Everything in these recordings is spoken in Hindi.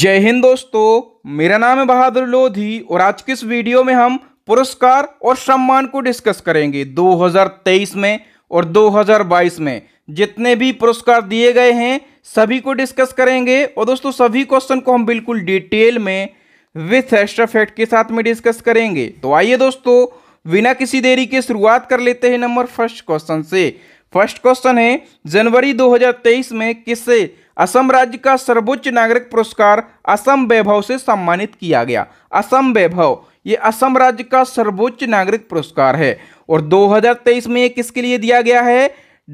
जय हिंद दोस्तों मेरा नाम है बहादुर लोधी और आज की इस वीडियो में हम पुरस्कार और सम्मान को डिस्कस करेंगे 2023 में और 2022 में जितने भी पुरस्कार दिए गए हैं सभी को डिस्कस करेंगे और दोस्तों सभी क्वेश्चन को हम बिल्कुल डिटेल में विथ एक्स्ट्रा फैक्ट के साथ में डिस्कस करेंगे तो आइए दोस्तों बिना किसी देरी के शुरुआत कर लेते हैं नंबर फर्स्ट क्वेश्चन से फर्स्ट क्वेश्चन है जनवरी 2023 में किसे असम राज्य का सर्वोच्च नागरिक पुरस्कार असम वैभव से सम्मानित किया गया असम वैभव ये असम राज्य का सर्वोच्च नागरिक पुरस्कार है और 2023 में ये किसके लिए दिया गया है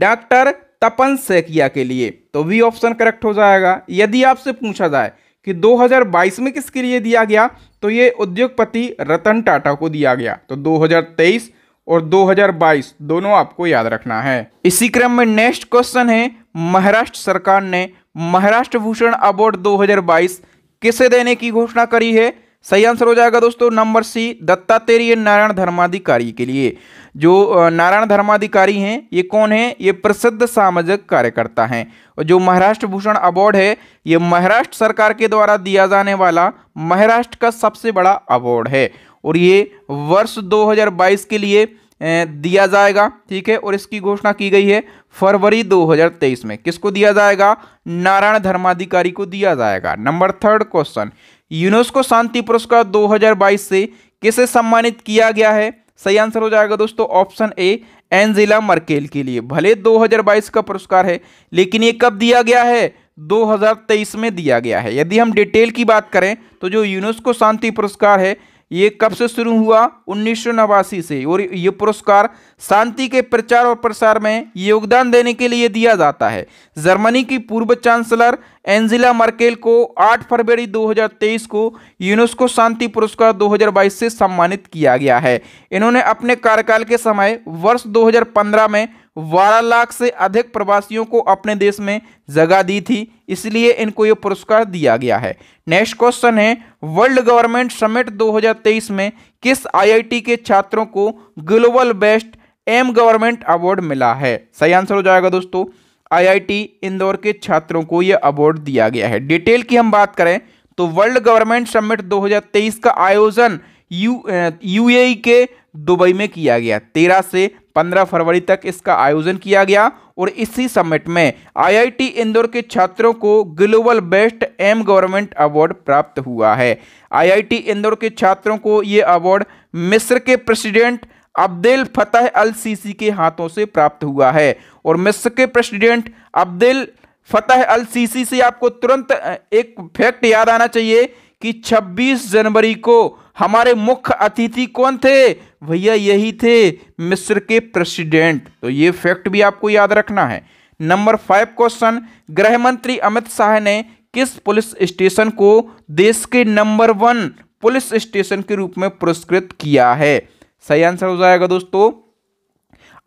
डॉक्टर तपन सेकिया के लिए तो वी ऑप्शन करेक्ट हो जाएगा यदि आपसे पूछा जाए कि 2022 में किसके लिए दिया गया तो ये उद्योगपति रतन टाटा को दिया गया तो 2023 और 2022 दोनों आपको याद रखना है इसी क्रम में नेक्स्ट क्वेश्चन है महाराष्ट्र सरकार ने महाराष्ट्र भूषण अवार्ड 2022 किसे देने की घोषणा करी है सही आंसर हो जाएगा दोस्तों नंबर सी दत्तात्रेय नारायण धर्माधिकारी के लिए जो नारायण धर्माधिकारी हैं ये कौन है ये प्रसिद्ध सामाजिक कार्यकर्ता हैं और जो महाराष्ट्र भूषण अवार्ड है ये महाराष्ट्र सरकार के द्वारा दिया जाने वाला महाराष्ट्र का सबसे बड़ा अवार्ड है और ये वर्ष 2022 के लिए दिया जाएगा ठीक है और इसकी घोषणा की गई है फरवरी 2023 में किसको दिया जाएगा नारायण धर्माधिकारी को दिया जाएगा नंबर थर्ड क्वेश्चन यूनेस्को शांति पुरस्कार 2022 से किसे सम्मानित किया गया है सही आंसर हो जाएगा दोस्तों ऑप्शन ए एंजिला मर्केल के लिए भले 2022 का पुरस्कार है लेकिन ये कब दिया गया है 2023 में दिया गया है यदि हम डिटेल की बात करें तो जो यूनेस्को शांति पुरस्कार है ये कब से शुरू हुआ उन्नीस से और ये पुरस्कार शांति के प्रचार और प्रसार में योगदान देने के लिए दिया जाता है जर्मनी की पूर्व चांसलर एंजिला मर्केल को 8 फरवरी 2023 को यूनेस्को शांति पुरस्कार 2022 से सम्मानित किया गया है इन्होंने अपने कार्यकाल के समय वर्ष 2015 में बारह लाख से अधिक प्रवासियों को अपने देश में जगह दी थी इसलिए इनको ये पुरस्कार दिया गया है नेक्स्ट क्वेश्चन है वर्ल्ड गवर्नमेंट समिट 2023 में किस आईआईटी के छात्रों को global best M government award मिला है सही आंसर हो जाएगा दोस्तों आईआईटी इंदौर के छात्रों को यह अवार्ड दिया गया है डिटेल की हम बात करें तो वर्ल्ड गवर्नमेंट समिट 2023 का आयोजन यू यूएई के दुबई में किया गया तेरह से 15 फरवरी तक इसका आयोजन किया गया और इसी समिट में आईआईटी इंदौर के छात्रों को global best M government award प्राप्त हुआ है आईआईटी इंदौर के छात्रों को ये अवार्ड मिस्र के president Abdel Fattah al Sisi के हाथों से प्राप्त हुआ है और मिस्र के president Abdel Fattah al Sisi से आपको तुरंत एक फैक्ट याद आना चाहिए कि 26 जनवरी को हमारे मुख्य अतिथि कौन थे भैया यही थे मिस्र के प्रेसिडेंट तो ये फैक्ट भी आपको याद रखना है नंबर फाइव क्वेश्चन गृह मंत्री अमित शाह ने किस पुलिस स्टेशन को देश के नंबर वन पुलिस स्टेशन के रूप में पुरस्कृत किया है सही आंसर हो जाएगा दोस्तों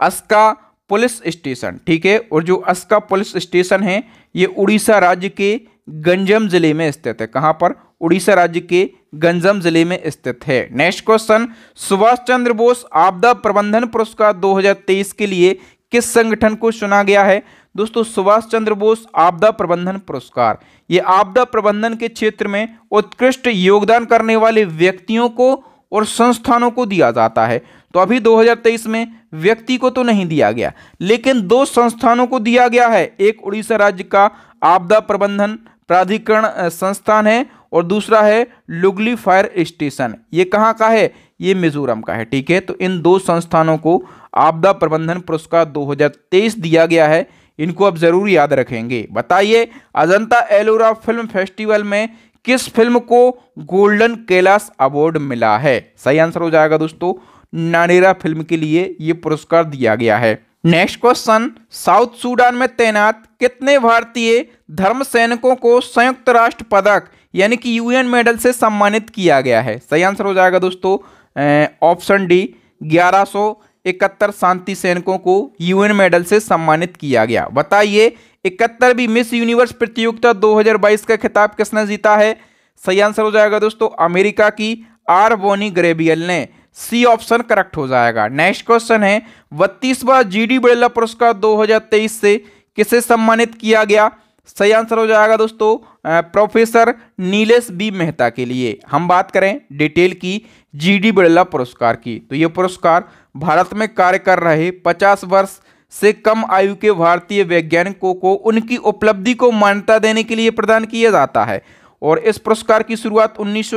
अस्का पुलिस स्टेशन ठीक है और जो अस्का पुलिस स्टेशन है ये उड़ीसा राज्य के गंजम जिले में स्थित है कहां पर उड़ीसा राज्य के गंजम जिले में स्थित है नेक्स्ट क्वेश्चन सुभाष चंद्र बोस आपदा प्रबंधन पुरस्कार 2023 के लिए किस संगठन को चुना गया है दोस्तों सुभाष चंद्र बोस आपदा प्रबंधन पुरस्कार ये आपदा प्रबंधन के क्षेत्र में उत्कृष्ट योगदान करने वाले व्यक्तियों को और संस्थानों को दिया जाता है तो अभी 2023 में व्यक्ति को तो नहीं दिया गया लेकिन दो संस्थानों को दिया गया है एक उड़ीसा राज्य का आपदा प्रबंधन प्राधिकरण संस्थान है और दूसरा है लुगली फायर स्टेशन ये कहाँ का है ये मिजोरम का है ठीक है तो इन दो संस्थानों को आपदा प्रबंधन पुरस्कार 2023 दिया गया है इनको आप जरूर याद रखेंगे बताइए अजंता एलोरा फिल्म फेस्टिवल में किस फिल्म को गोल्डन कैलाश अवार्ड मिला है सही आंसर हो जाएगा दोस्तों नानेरा फिल्म के लिए ये पुरस्कार दिया गया है नेक्स्ट क्वेश्चन साउथ सूडान में तैनात कितने भारतीय धर्म सैनिकों को संयुक्त राष्ट्र पदक यानी कि यूएन मेडल से सम्मानित किया गया है सही आंसर हो जाएगा दोस्तों ऑप्शन डी ग्यारह सौ इकहत्तर शांति सैनिकों को यूएन मेडल से सम्मानित किया गया बताइए इकहत्तरवीं मिस यूनिवर्स प्रतियोगिता 2022 का खिताब किसने जीता है सही आंसर हो जाएगा दोस्तों अमेरिका की आर बोनी ग्रेबियल ने सी ऑप्शन करेक्ट हो जाएगा नेक्स्ट क्वेश्चन है बत्तीसवा जी डी बिड़ला पुरस्कार 2023 से किसे सम्मानित किया गया सही आंसर हो जाएगा दोस्तों प्रोफेसर नीलेश बी मेहता के लिए हम बात करें डिटेल की जी डी बिड़ला पुरस्कार की तो ये पुरस्कार भारत में कार्य कर रहे 50 वर्ष से कम आयु के भारतीय वैज्ञानिकों को उनकी उपलब्धि को मान्यता देने के लिए प्रदान किया जाता है और इस पुरस्कार की शुरुआत उन्नीस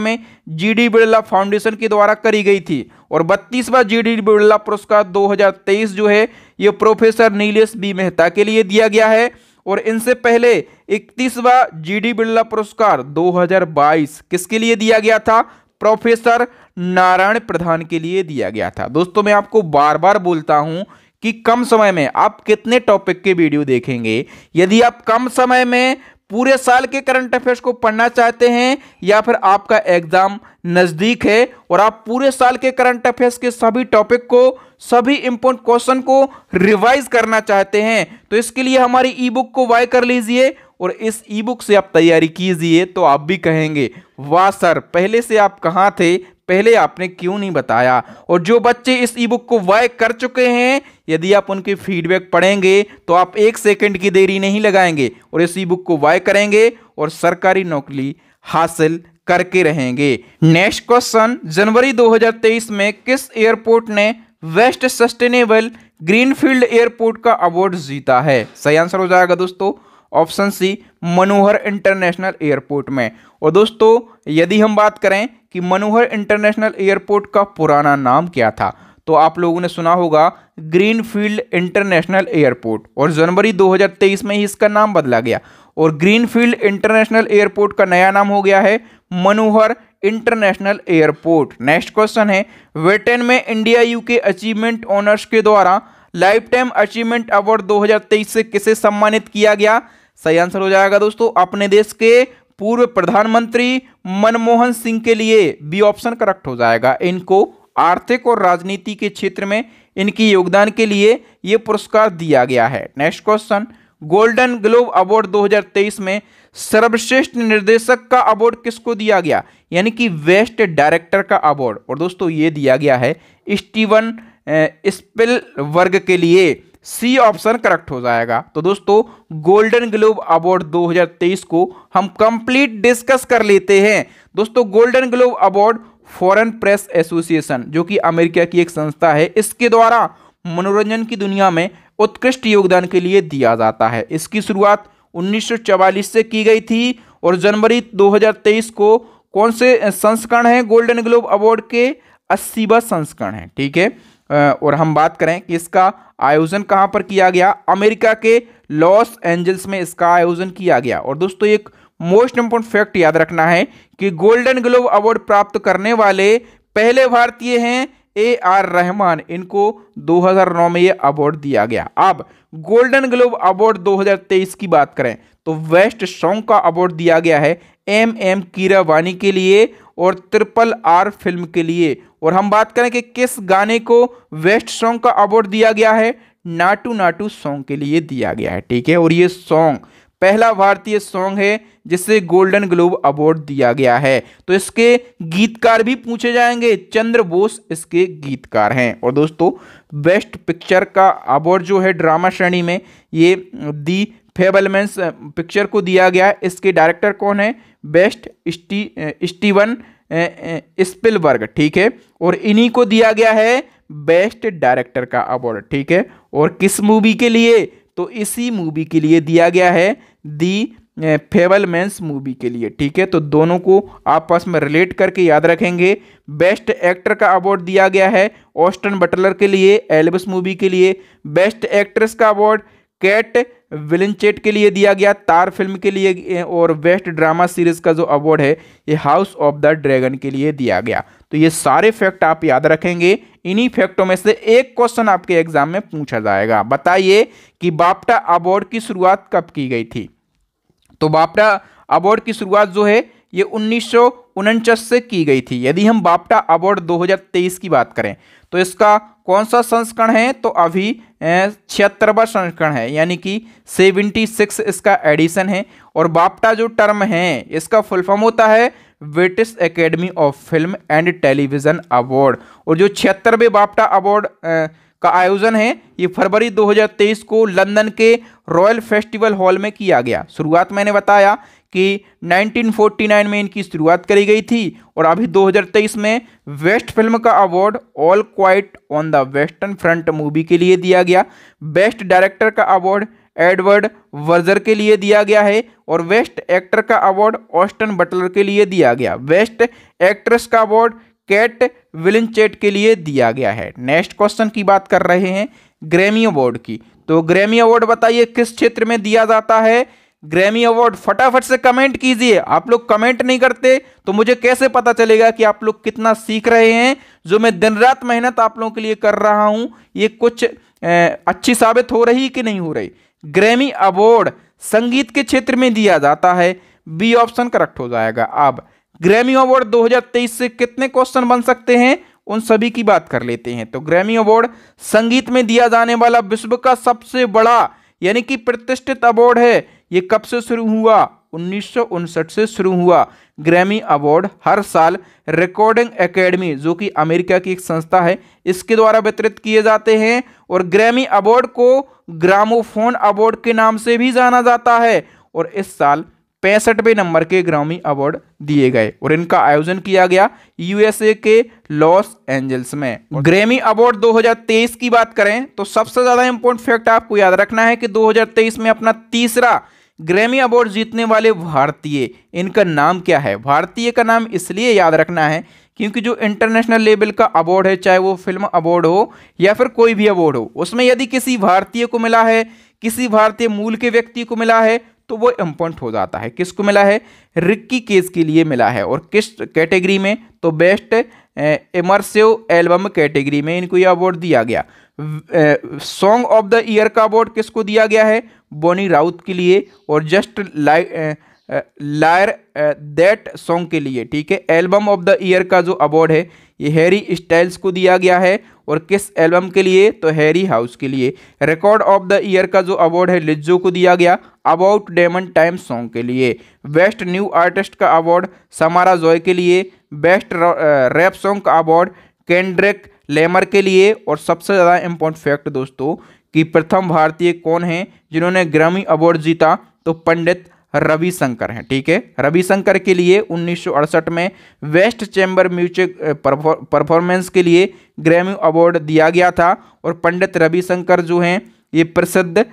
में जी डी बिरला फाउंडेशन के द्वारा करी गई थी और बत्तीसवा जी डी बिरला पुरस्कार 2023 जो है ये प्रोफेसर नीलेश बी मेहता के लिए दिया गया है और इनसे पहले इकतीसवा जी डी बिरला पुरस्कार 2022 किसके लिए दिया गया था प्रोफेसर नारायण प्रधान के लिए दिया गया था दोस्तों मैं आपको बार बार बोलता हूं कि कम समय में आप कितने टॉपिक के वीडियो देखेंगे यदि आप कम समय में पूरे साल के करंट अफेयर्स को पढ़ना चाहते हैं या फिर आपका एग्जाम नज़दीक है और आप पूरे साल के करंट अफेयर्स के सभी टॉपिक को सभी इंपोर्ट क्वेश्चन को रिवाइज करना चाहते हैं तो इसके लिए हमारी ई बुक को वाई कर लीजिए और इस ई बुक से आप तैयारी कीजिए तो आप भी कहेंगे वाह सर पहले से आप कहाँ थे पहले आपने क्यों नहीं बताया और जो बच्चे इस ई बुक को वाय कर चुके हैं यदि आप उनके फीडबैक पढ़ेंगे तो आप एक सेकंड की देरी नहीं लगाएंगे और इस ई बुक को वाय करेंगे और सरकारी नौकरी हासिल करके रहेंगे नेक्स्ट क्वेश्चन जनवरी 2023 में किस एयरपोर्ट ने वेस्ट सस्टेनेबल ग्रीनफील्ड एयरपोर्ट का अवार्ड जीता है सही आंसर हो जाएगा दोस्तों option C Manohar international airport में और दोस्तों यदि हम बात करें कि मनोहर इंटरनेशनल एयरपोर्ट का पुराना नाम क्या था तो आप लोगों ने सुना होगा ग्रीनफील्ड इंटरनेशनल एयरपोर्ट और जनवरी 2023 में ही इसका नाम बदला गया और ग्रीनफील्ड इंटरनेशनल एयरपोर्ट का नया नाम हो गया है Manohar international airport next question है ब्रिटेन में इंडिया यूके अचीवमेंट ऑनर्स के द्वारा लाइफ टाइम अचीवमेंट अवार्ड 2023 से किसे सम्मानित किया गया सही आंसर हो जाएगा दोस्तों अपने देश के पूर्व प्रधानमंत्री मनमोहन सिंह के लिए बी ऑप्शन करेक्ट हो जाएगा इनको आर्थिक और राजनीति के क्षेत्र में इनकी योगदान के लिए ये पुरस्कार दिया गया है next question golden globe award 2023 में सर्वश्रेष्ठ निर्देशक का अवार्ड किसको दिया गया यानी कि वेस्ट डायरेक्टर का अवार्ड और दोस्तों ये दिया गया है स्टीवन स्पिल वर्ग के लिए सी ऑप्शन करेक्ट हो जाएगा तो दोस्तों गोल्डन ग्लोब अवार्ड 2023 को हम कंप्लीट डिस्कस कर लेते हैं दोस्तों golden globe award foreign press association जो कि अमेरिका की एक संस्था है इसके द्वारा मनोरंजन की दुनिया में उत्कृष्ट योगदान के लिए दिया जाता है इसकी शुरुआत 1944 से की गई थी और जनवरी 2023 को कौन से संस्करण है गोल्डन ग्लोब अवार्ड के अस्सीवा संस्करण है ठीक है और हम बात करें कि इसका आयोजन कहाँ पर किया गया अमेरिका के लॉस एंजल्स में इसका आयोजन किया गया और दोस्तों एक मोस्ट इम्पोर्टेंट फैक्ट याद रखना है कि गोल्डन ग्लोब अवार्ड प्राप्त करने वाले पहले भारतीय हैं ए आर रहमान इनको 2009 में ये अवार्ड दिया गया अब गोल्डन ग्लोब अवार्ड 2023 की बात करें तो वेस्ट सॉन्ग का अवार्ड दिया गया है एम एम कीरावानी के लिए और ट्रिपल आर फिल्म के लिए और हम बात करें कि किस गाने को वेस्ट सॉन्ग का अवार्ड दिया गया है नाटू नाटू सॉन्ग के लिए दिया गया है ठीक है और ये सॉन्ग पहला भारतीय सॉन्ग है जिसे गोल्डन ग्लोब अवार्ड दिया गया है तो इसके गीतकार भी पूछे जाएंगे चंद्र बोस इसके गीतकार हैं और दोस्तों बेस्ट पिक्चर का अवार्ड जो है ड्रामा श्रेणी में ये दी फेबलमेंस पिक्चर को दिया गया है इसके डायरेक्टर कौन है बेस्ट स्टी स्टीवन स्पिलबर्ग ठीक है और इन्हीं को दिया गया है बेस्ट डायरेक्टर का अवार्ड ठीक है और किस मूवी के लिए तो इसी मूवी के लिए दिया गया है दी मैंस मूवी के लिए ठीक है तो दोनों को आपस में रिलेट करके याद रखेंगे बेस्ट एक्टर का अवार्ड दिया गया है ऑस्टन बटलर के लिए एल्बस मूवी के लिए बेस्ट एक्ट्रेस का अवार्ड कैट विलनचेट के लिए दिया गया तार फिल्म के लिए और बेस्ट ड्रामा सीरीज का जो अवार्ड है ये हाउस ऑफ द ड्रैगन के लिए दिया गया तो ये सारे फैक्ट आप याद रखेंगे इन्हीं फैक्टों में से एक क्वेश्चन आपके एग्जाम में पूछा जाएगा बताइए कि बापटा अवार्ड की शुरुआत कब की गई थी तो बापटा अवार्ड की शुरुआत जो है ये उन्नीस से की गई थी यदि हम बापटा अवार्ड 2023 की बात करें तो इसका कौन सा संस्करण है तो अभी छिहत्तरवा संस्करण है यानी कि सेवेंटी सिक्स इसका एडिशन है और बापटा जो टर्म है इसका फुल फॉर्म होता है British Academy of Film and Television award और जो छिहत्तरवें बापटा अवार्ड का आयोजन है ये फरवरी 2023 को लंदन के रॉयल फेस्टिवल हॉल में किया गया शुरुआत मैंने बताया कि 1949 में इनकी शुरुआत करी गई थी और अभी 2023 में बेस्ट फिल्म का award all quiet on the western front movie के लिए दिया गया बेस्ट डायरेक्टर का अवार्ड एडवर्ड वर्जर के लिए दिया गया है और बेस्ट एक्टर का अवार्ड ऑस्टन बटलर के लिए दिया गया बेस्ट एक्ट्रेस का अवार्ड कैट विलिनचेट के लिए दिया गया है नेक्स्ट क्वेश्चन की बात कर रहे हैं ग्रैमी अवार्ड की तो ग्रैमी अवार्ड बताइए किस क्षेत्र में दिया जाता है ग्रैमी अवार्ड फटाफट से कमेंट कीजिए आप लोग कमेंट नहीं करते तो मुझे कैसे पता चलेगा कि आप लोग कितना सीख रहे हैं जो मैं दिन रात मेहनत आप लोगों के लिए कर रहा हूं ये कुछ ए, अच्छी साबित हो रही कि नहीं हो रही ग्रैमी अवार्ड संगीत के क्षेत्र में दिया जाता है बी ऑप्शन करेक्ट हो जाएगा अब ग्रैमी अवार्ड 2023 से कितने क्वेश्चन बन सकते हैं उन सभी की बात कर लेते हैं तो ग्रैमी अवार्ड संगीत में दिया जाने वाला विश्व का सबसे बड़ा यानी कि प्रतिष्ठित अवार्ड है ये कब से शुरू हुआ उन्नीस से शुरू हुआ ग्रैमी अवार्ड हर साल रिकॉर्डिंग एकेडमी जो कि अमेरिका की एक संस्था है इसके द्वारा वितरित किए जाते हैं और ग्रैमी अवार्ड को ग्रामोफोन अवार्ड के नाम से भी जाना जाता है और इस साल पैंसठवें नंबर के ग्रामी अवार्ड दिए गए और इनका आयोजन किया गया यूएसए के लॉस एंजल्स में ग्रेमी अवार्ड 2023 की बात करें तो सबसे ज्यादा इंपॉर्टेंट फैक्ट आपको याद रखना है कि 2023 में अपना तीसरा ग्रैमी अवार्ड जीतने वाले भारतीय इनका नाम क्या है भारतीय का नाम इसलिए याद रखना है क्योंकि जो इंटरनेशनल लेवल का अवार्ड है चाहे वो फिल्म अवार्ड हो या फिर कोई भी अवार्ड हो उसमें यदि किसी भारतीय को मिला है किसी भारतीय मूल के व्यक्ति को मिला है तो वो इम्पोर्टेंट हो जाता है किसको मिला है रिक्की केस के लिए मिला है और किस कैटेगरी में तो बेस्ट इमरसिव एल्बम कैटेगरी में इनको यह अवार्ड दिया गया सॉन्ग ऑफ द ईयर का अवार्ड किसको दिया गया है बोनी राउत के लिए और just like liar that song के लिए ठीक है एल्बम ऑफ द ईयर का जो अवार्ड है ये हैरी स्टाइल्स को दिया गया है और किस एल्बम के लिए तो हैरी हाउस के लिए रिकॉर्ड ऑफ द ईयर का जो अवार्ड है लिज्जो को दिया गया अबाउट डेमन टाइम सॉन्ग के लिए बेस्ट न्यू आर्टिस्ट का अवार्ड समारा जॉय के लिए बेस्ट रैप सॉन्ग का अवार्ड कैंड्रिक लेमर के लिए और सबसे ज़्यादा इम्पोर्टेंट फैक्ट दोस्तों कि प्रथम भारतीय कौन हैं जिन्होंने ग्रामी अवार्ड जीता तो पंडित रविशंकर हैं ठीक है रविशंकर के लिए उन्नीस में वेस्ट चैम्बर म्यूजिक परफॉर्मेंस के लिए ग्रैमी अवार्ड दिया गया था और पंडित रविशंकर जो हैं ये प्रसिद्ध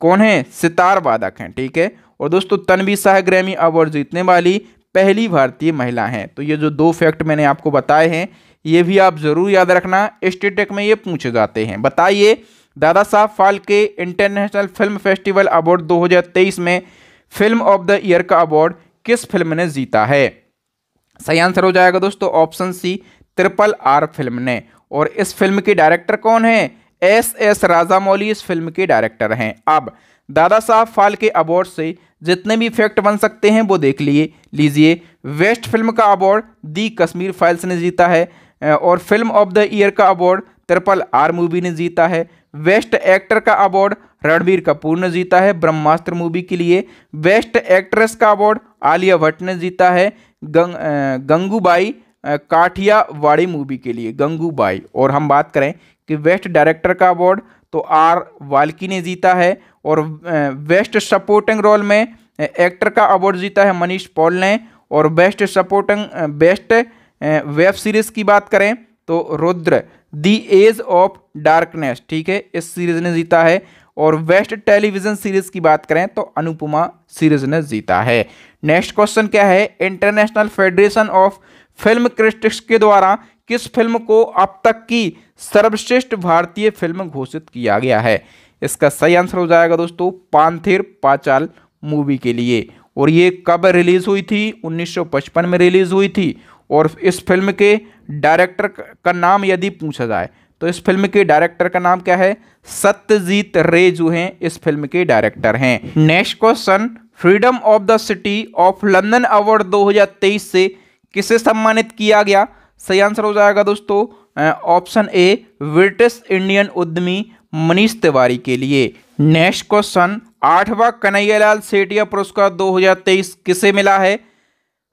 कौन है सितार वादक हैं ठीक है और दोस्तों तनवी शाह ग्रैमी अवार्ड जीतने वाली पहली भारतीय महिला हैं तो ये जो दो फैक्ट मैंने आपको बताए हैं ये भी आप ज़रूर याद रखना स्टेटेक में ये पूछे जाते हैं बताइए Dada Saheb Phalke international film festival award 2023 में फिल्म ऑफ द ईयर का अवार्ड किस फिल्म ने जीता है सही आंसर हो जाएगा दोस्तों option C triple R film ने और इस फिल्म के डायरेक्टर कौन है एस एस राजामौली इस फिल्म के डायरेक्टर हैं अब दादा साहब फाल्के अवार्ड से जितने भी फैक्ट बन सकते हैं वो देख लिए लीजिए वेस्ट फिल्म का अवार्ड दी कश्मीर फाइल्स ने जीता है और फिल्म ऑफ द ईयर का अवार्ड ट्रिपल आर मूवी ने जीता है बेस्ट एक्टर का अवार्ड रणबीर कपूर ने जीता है ब्रह्मास्त्र मूवी के लिए बेस्ट एक्ट्रेस का अवार्ड आलिया भट्ट ने जीता है गंग, गंगूबाई काठियावाड़ी मूवी के लिए गंगूबाई और हम बात करें कि बेस्ट डायरेक्टर का अवार्ड तो आर वाल्की ने जीता है और बेस्ट सपोर्टिंग रोल में एक्टर का अवार्ड जीता है मनीष पॉल ने और best supporting best web series की बात करें तो Rudra the edge of darkness ठीक है इस सीरीज ने जीता है और वेस्ट टेलीविजन सीरीज की बात करें तो अनुपमा सीरीज ने जीता है नेक्स्ट क्वेश्चन क्या है international federation of film critics के द्वारा किस फिल्म को अब तक की सर्वश्रेष्ठ भारतीय फिल्म घोषित किया गया है इसका सही आंसर हो जाएगा दोस्तों पांथिर पाचाल मूवी के लिए और ये कब रिलीज़ हुई थी 1955 में रिलीज़ हुई थी और इस फिल्म के डायरेक्टर का नाम यदि पूछा जाए तो इस फिल्म के डायरेक्टर का नाम क्या है सत्यजीत रे जो हैं इस फिल्म के डायरेक्टर हैं next question freedom of the city of London award 2023 से किसे सम्मानित किया गया सही आंसर हो जाएगा दोस्तों ऑप्शन ए ब्रिटिश इंडियन उद्यमी मनीष तिवारी के लिए नेक्स्ट क्वेश्चन आठवां कन्हैयालाल सेठिया पुरस्कार 2023 किसे मिला है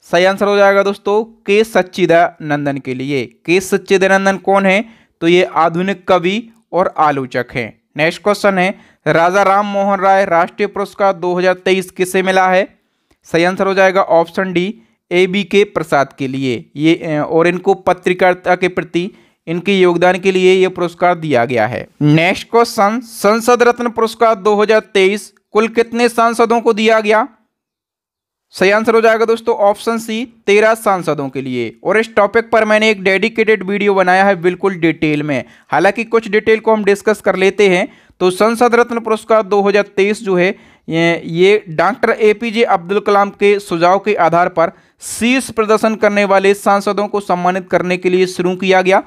सही आंसर हो जाएगा दोस्तों के सच्चिदानंदन के लिए के सच्चिदानंदन कौन है तो ये आधुनिक कवि और आलोचक हैं नेक्स्ट क्वेश्चन है राजा राम मोहन राय राष्ट्रीय पुरस्कार 2023 किसे मिला है सही आंसर हो जाएगा ऑप्शन डी ए बी के प्रसाद के लिए ये और इनको पत्रकारिता के प्रति इनके योगदान के लिए ये पुरस्कार दिया गया है नेक्स्ट क्वेश्चन संसद रत्न पुरस्कार 2023 कुल कितने सांसदों को दिया गया सही आंसर हो जाएगा दोस्तों ऑप्शन सी तेरह सांसदों के लिए और इस टॉपिक पर मैंने एक डेडिकेटेड वीडियो बनाया है बिल्कुल डिटेल में हालांकि कुछ डिटेल को हम डिस्कस कर लेते हैं तो संसद रत्न पुरस्कार 2023 जो है ये doctor A P J Abdul Kalam के सुझाव के आधार पर शीर्ष प्रदर्शन करने वाले सांसदों को सम्मानित करने के लिए शुरू किया गया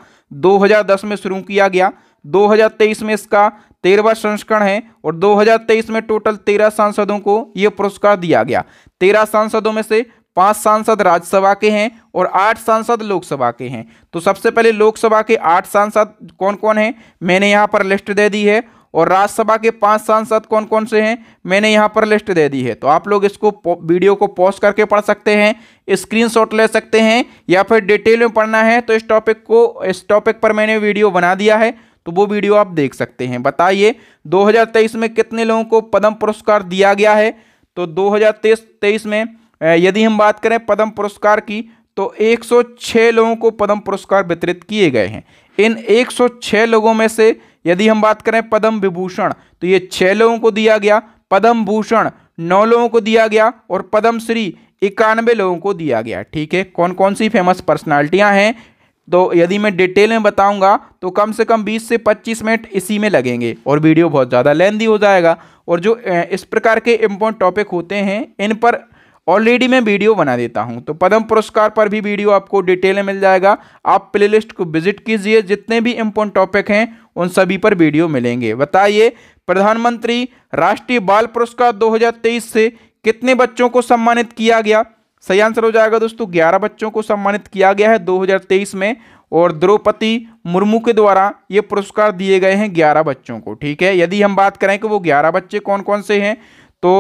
2010 में शुरू किया गया 2023 में इसका तेरहवा संस्करण है और 2023 में टोटल तेरह सांसदों को यह पुरस्कार दिया गया तेरह सांसदों में से पांच सांसद राज्यसभा के हैं और आठ सांसद लोकसभा के हैं तो सबसे पहले लोकसभा के आठ सांसद कौन कौन हैं मैंने यहाँ पर लिस्ट दे दी है और राज्यसभा के पांच सांसद कौन कौन से हैं मैंने यहाँ पर लिस्ट दे दी है तो आप लोग इसको वीडियो को पॉज करके पढ़ सकते हैं स्क्रीनशॉट ले सकते हैं या फिर डिटेल में पढ़ना है तो इस टॉपिक को इस टॉपिक पर मैंने वीडियो बना दिया है तो वो वीडियो आप देख सकते हैं बताइए 2023 में कितने लोगों को पद्म पुरस्कार दिया गया है तो 2023 में यदि हम बात करें पद्म पुरस्कार की तो 106 लोगों को पद्म पुरस्कार वितरित किए गए हैं इन 106 लोगों में से यदि हम बात करें पद्म विभूषण तो ये छः लोगों को दिया गया पद्म भूषण नौ लोगों को दिया गया और पद्मश्री इक्यानवे लोगों को दिया गया ठीक है कौन कौन सी फेमस पर्सनालिटियां हैं तो यदि मैं डिटेल में बताऊंगा तो कम से कम 20 से 25 मिनट इसी में लगेंगे और वीडियो बहुत ज़्यादा लेंदी हो जाएगा और जो इस प्रकार के इम्पोर्टेंट टॉपिक होते हैं इन पर ऑलरेडी मैं वीडियो बना देता हूं तो पद्म पुरस्कार पर भी वीडियो आपको डिटेल में मिल जाएगा आप प्लेलिस्ट को विजिट कीजिए जितने भी इम्पोर्टेंट टॉपिक हैं उन सभी पर वीडियो मिलेंगे बताइए प्रधानमंत्री राष्ट्रीय बाल पुरस्कार दो से कितने बच्चों को सम्मानित किया गया सही आंसर हो जाएगा दोस्तों ग्यारह बच्चों को सम्मानित किया गया है 2023 में और द्रौपदी मुर्मू के द्वारा ये पुरस्कार दिए गए हैं ग्यारह बच्चों को ठीक है यदि हम बात करें कि वो ग्यारह बच्चे कौन कौन से हैं तो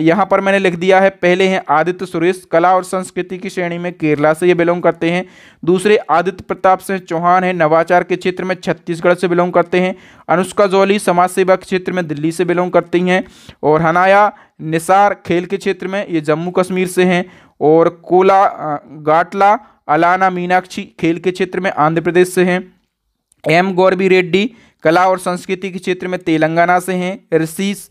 यहाँ पर मैंने लिख दिया है पहले हैं आदित्य सुरेश कला और संस्कृति की श्रेणी में केरला से ये बिलोंग करते हैं दूसरे आदित्य प्रताप सिंह चौहान हैं नवाचार के क्षेत्र में छत्तीसगढ़ से बिलोंग करते हैं अनुष्का जौली समाज सेवा के क्षेत्र में दिल्ली से बिलोंग करती हैं और हनाया निसार खेल के क्षेत्र में ये जम्मू कश्मीर से हैं और कोला गाटला अलाना मीनाक्षी खेल के क्षेत्र में आंध्र प्रदेश से हैं एम गौरवी रेड्डी कला और संस्कृति के क्षेत्र में तेलंगाना से हैं ऋषिश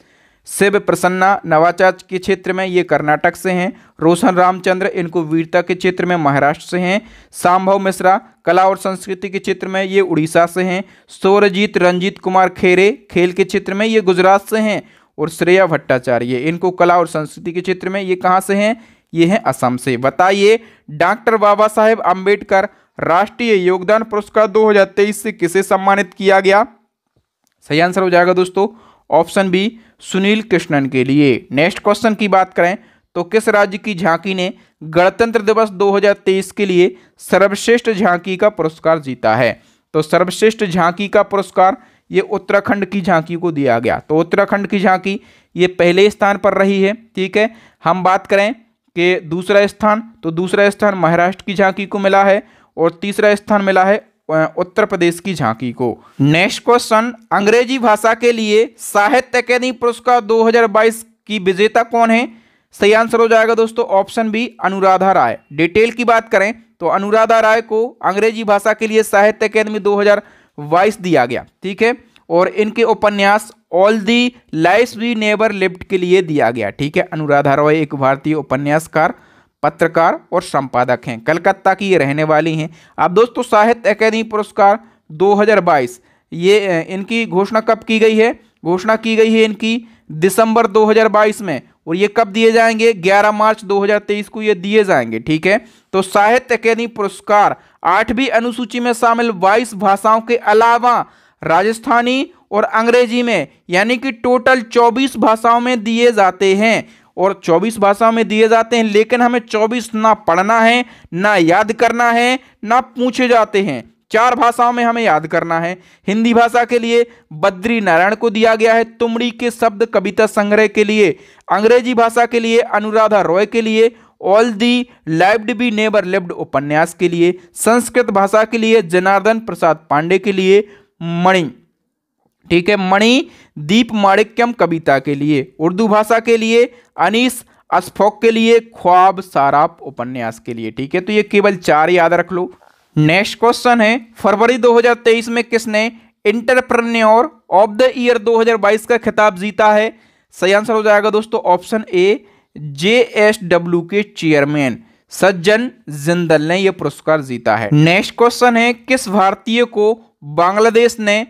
शिव प्रसन्ना नवाचार के क्षेत्र में ये कर्नाटक से हैं रोशन रामचंद्र इनको वीरता के क्षेत्र में महाराष्ट्र से हैं सांभव मिश्रा कला और संस्कृति के क्षेत्र में ये उड़ीसा से हैं सौरजीत रंजीत कुमार खेरे खेल के क्षेत्र में ये गुजरात से हैं और श्रेया भट्टाचार्य इनको कला और संस्कृति के क्षेत्र में ये कहाँ से हैं ये हैं असम से बताइए डॉक्टर बाबा साहेब अम्बेडकर राष्ट्रीय योगदान पुरस्कार 2023 से किसे सम्मानित किया गया सही आंसर हो जाएगा दोस्तों ऑप्शन बी सुनील कृष्णन के लिए नेक्स्ट क्वेश्चन की बात करें तो किस राज्य की झांकी ने गणतंत्र दिवस 2023 के लिए सर्वश्रेष्ठ झांकी का पुरस्कार जीता है तो सर्वश्रेष्ठ झांकी का पुरस्कार ये उत्तराखंड की झांकी को दिया गया तो उत्तराखंड की झांकी ये पहले स्थान पर रही है ठीक है हम बात करें के दूसरा स्थान तो दूसरा स्थान महाराष्ट्र की झांकी को मिला है और तीसरा स्थान मिला है उत्तर प्रदेश की झांकी को नेक्स्ट क्वेश्चन अंग्रेजी भाषा के लिए साहित्य अकेदमी पुरस्कार 2022 की विजेता कौन है सही आंसर हो जाएगा दोस्तों option B Anuradha Roy detail की बात करें तो अनुराधा राय को अंग्रेजी भाषा के लिए साहित्य अकेदमी 2022 दिया गया ठीक है और इनके उपन्यास all the life we never lift के लिए दिया गया ठीक है अनुराधा रॉय एक भारतीय उपन्यासकार पत्रकार और संपादक हैं कलकत्ता की ये रहने वाली हैं अब दोस्तों साहित्य अकेदमी पुरस्कार 2022 ये इनकी घोषणा कब की गई है घोषणा की गई है इनकी दिसंबर 2022 में और ये कब दिए जाएंगे 11 मार्च 2023 को ये दिए जाएंगे ठीक है तो साहित्य अकेदमी पुरस्कार आठवीं अनुसूची में शामिल बाईस भाषाओं के अलावा राजस्थानी और अंग्रेजी में यानी कि टोटल 24 भाषाओं में दिए जाते हैं और 24 भाषाओं में दिए जाते हैं लेकिन हमें 24 ना पढ़ना है ना याद करना है ना पूछे जाते हैं चार भाषाओं में हमें याद करना है हिंदी भाषा के लिए बद्री नारायण को दिया गया है तुमड़ी के शब्द कविता संग्रह के लिए अंग्रेजी भाषा के लिए अनुराधा रॉय के लिए all the lived be neighbour lived उपन्यास के लिए संस्कृत भाषा के लिए जनार्दन प्रसाद पांडे के लिए मणि ठीक है मणि दीप माणिक्यम कविता के लिए उर्दू भाषा के लिए अनिस अस्फोक के लिए ख्वाब साराप उपन्यास के लिए ठीक है तो ये केवल चार याद रख लो नेक्स्ट क्वेश्चन है फरवरी 2023 में किसने इंटरप्रन्योर ऑफ द ईयर 2022 का खिताब जीता है सही आंसर हो जाएगा दोस्तों option A J S W के चेयरमैन सज्जन जिंदल ने यह पुरस्कार जीता है नेक्स्ट क्वेश्चन है किस भारतीय को बांग्लादेश ने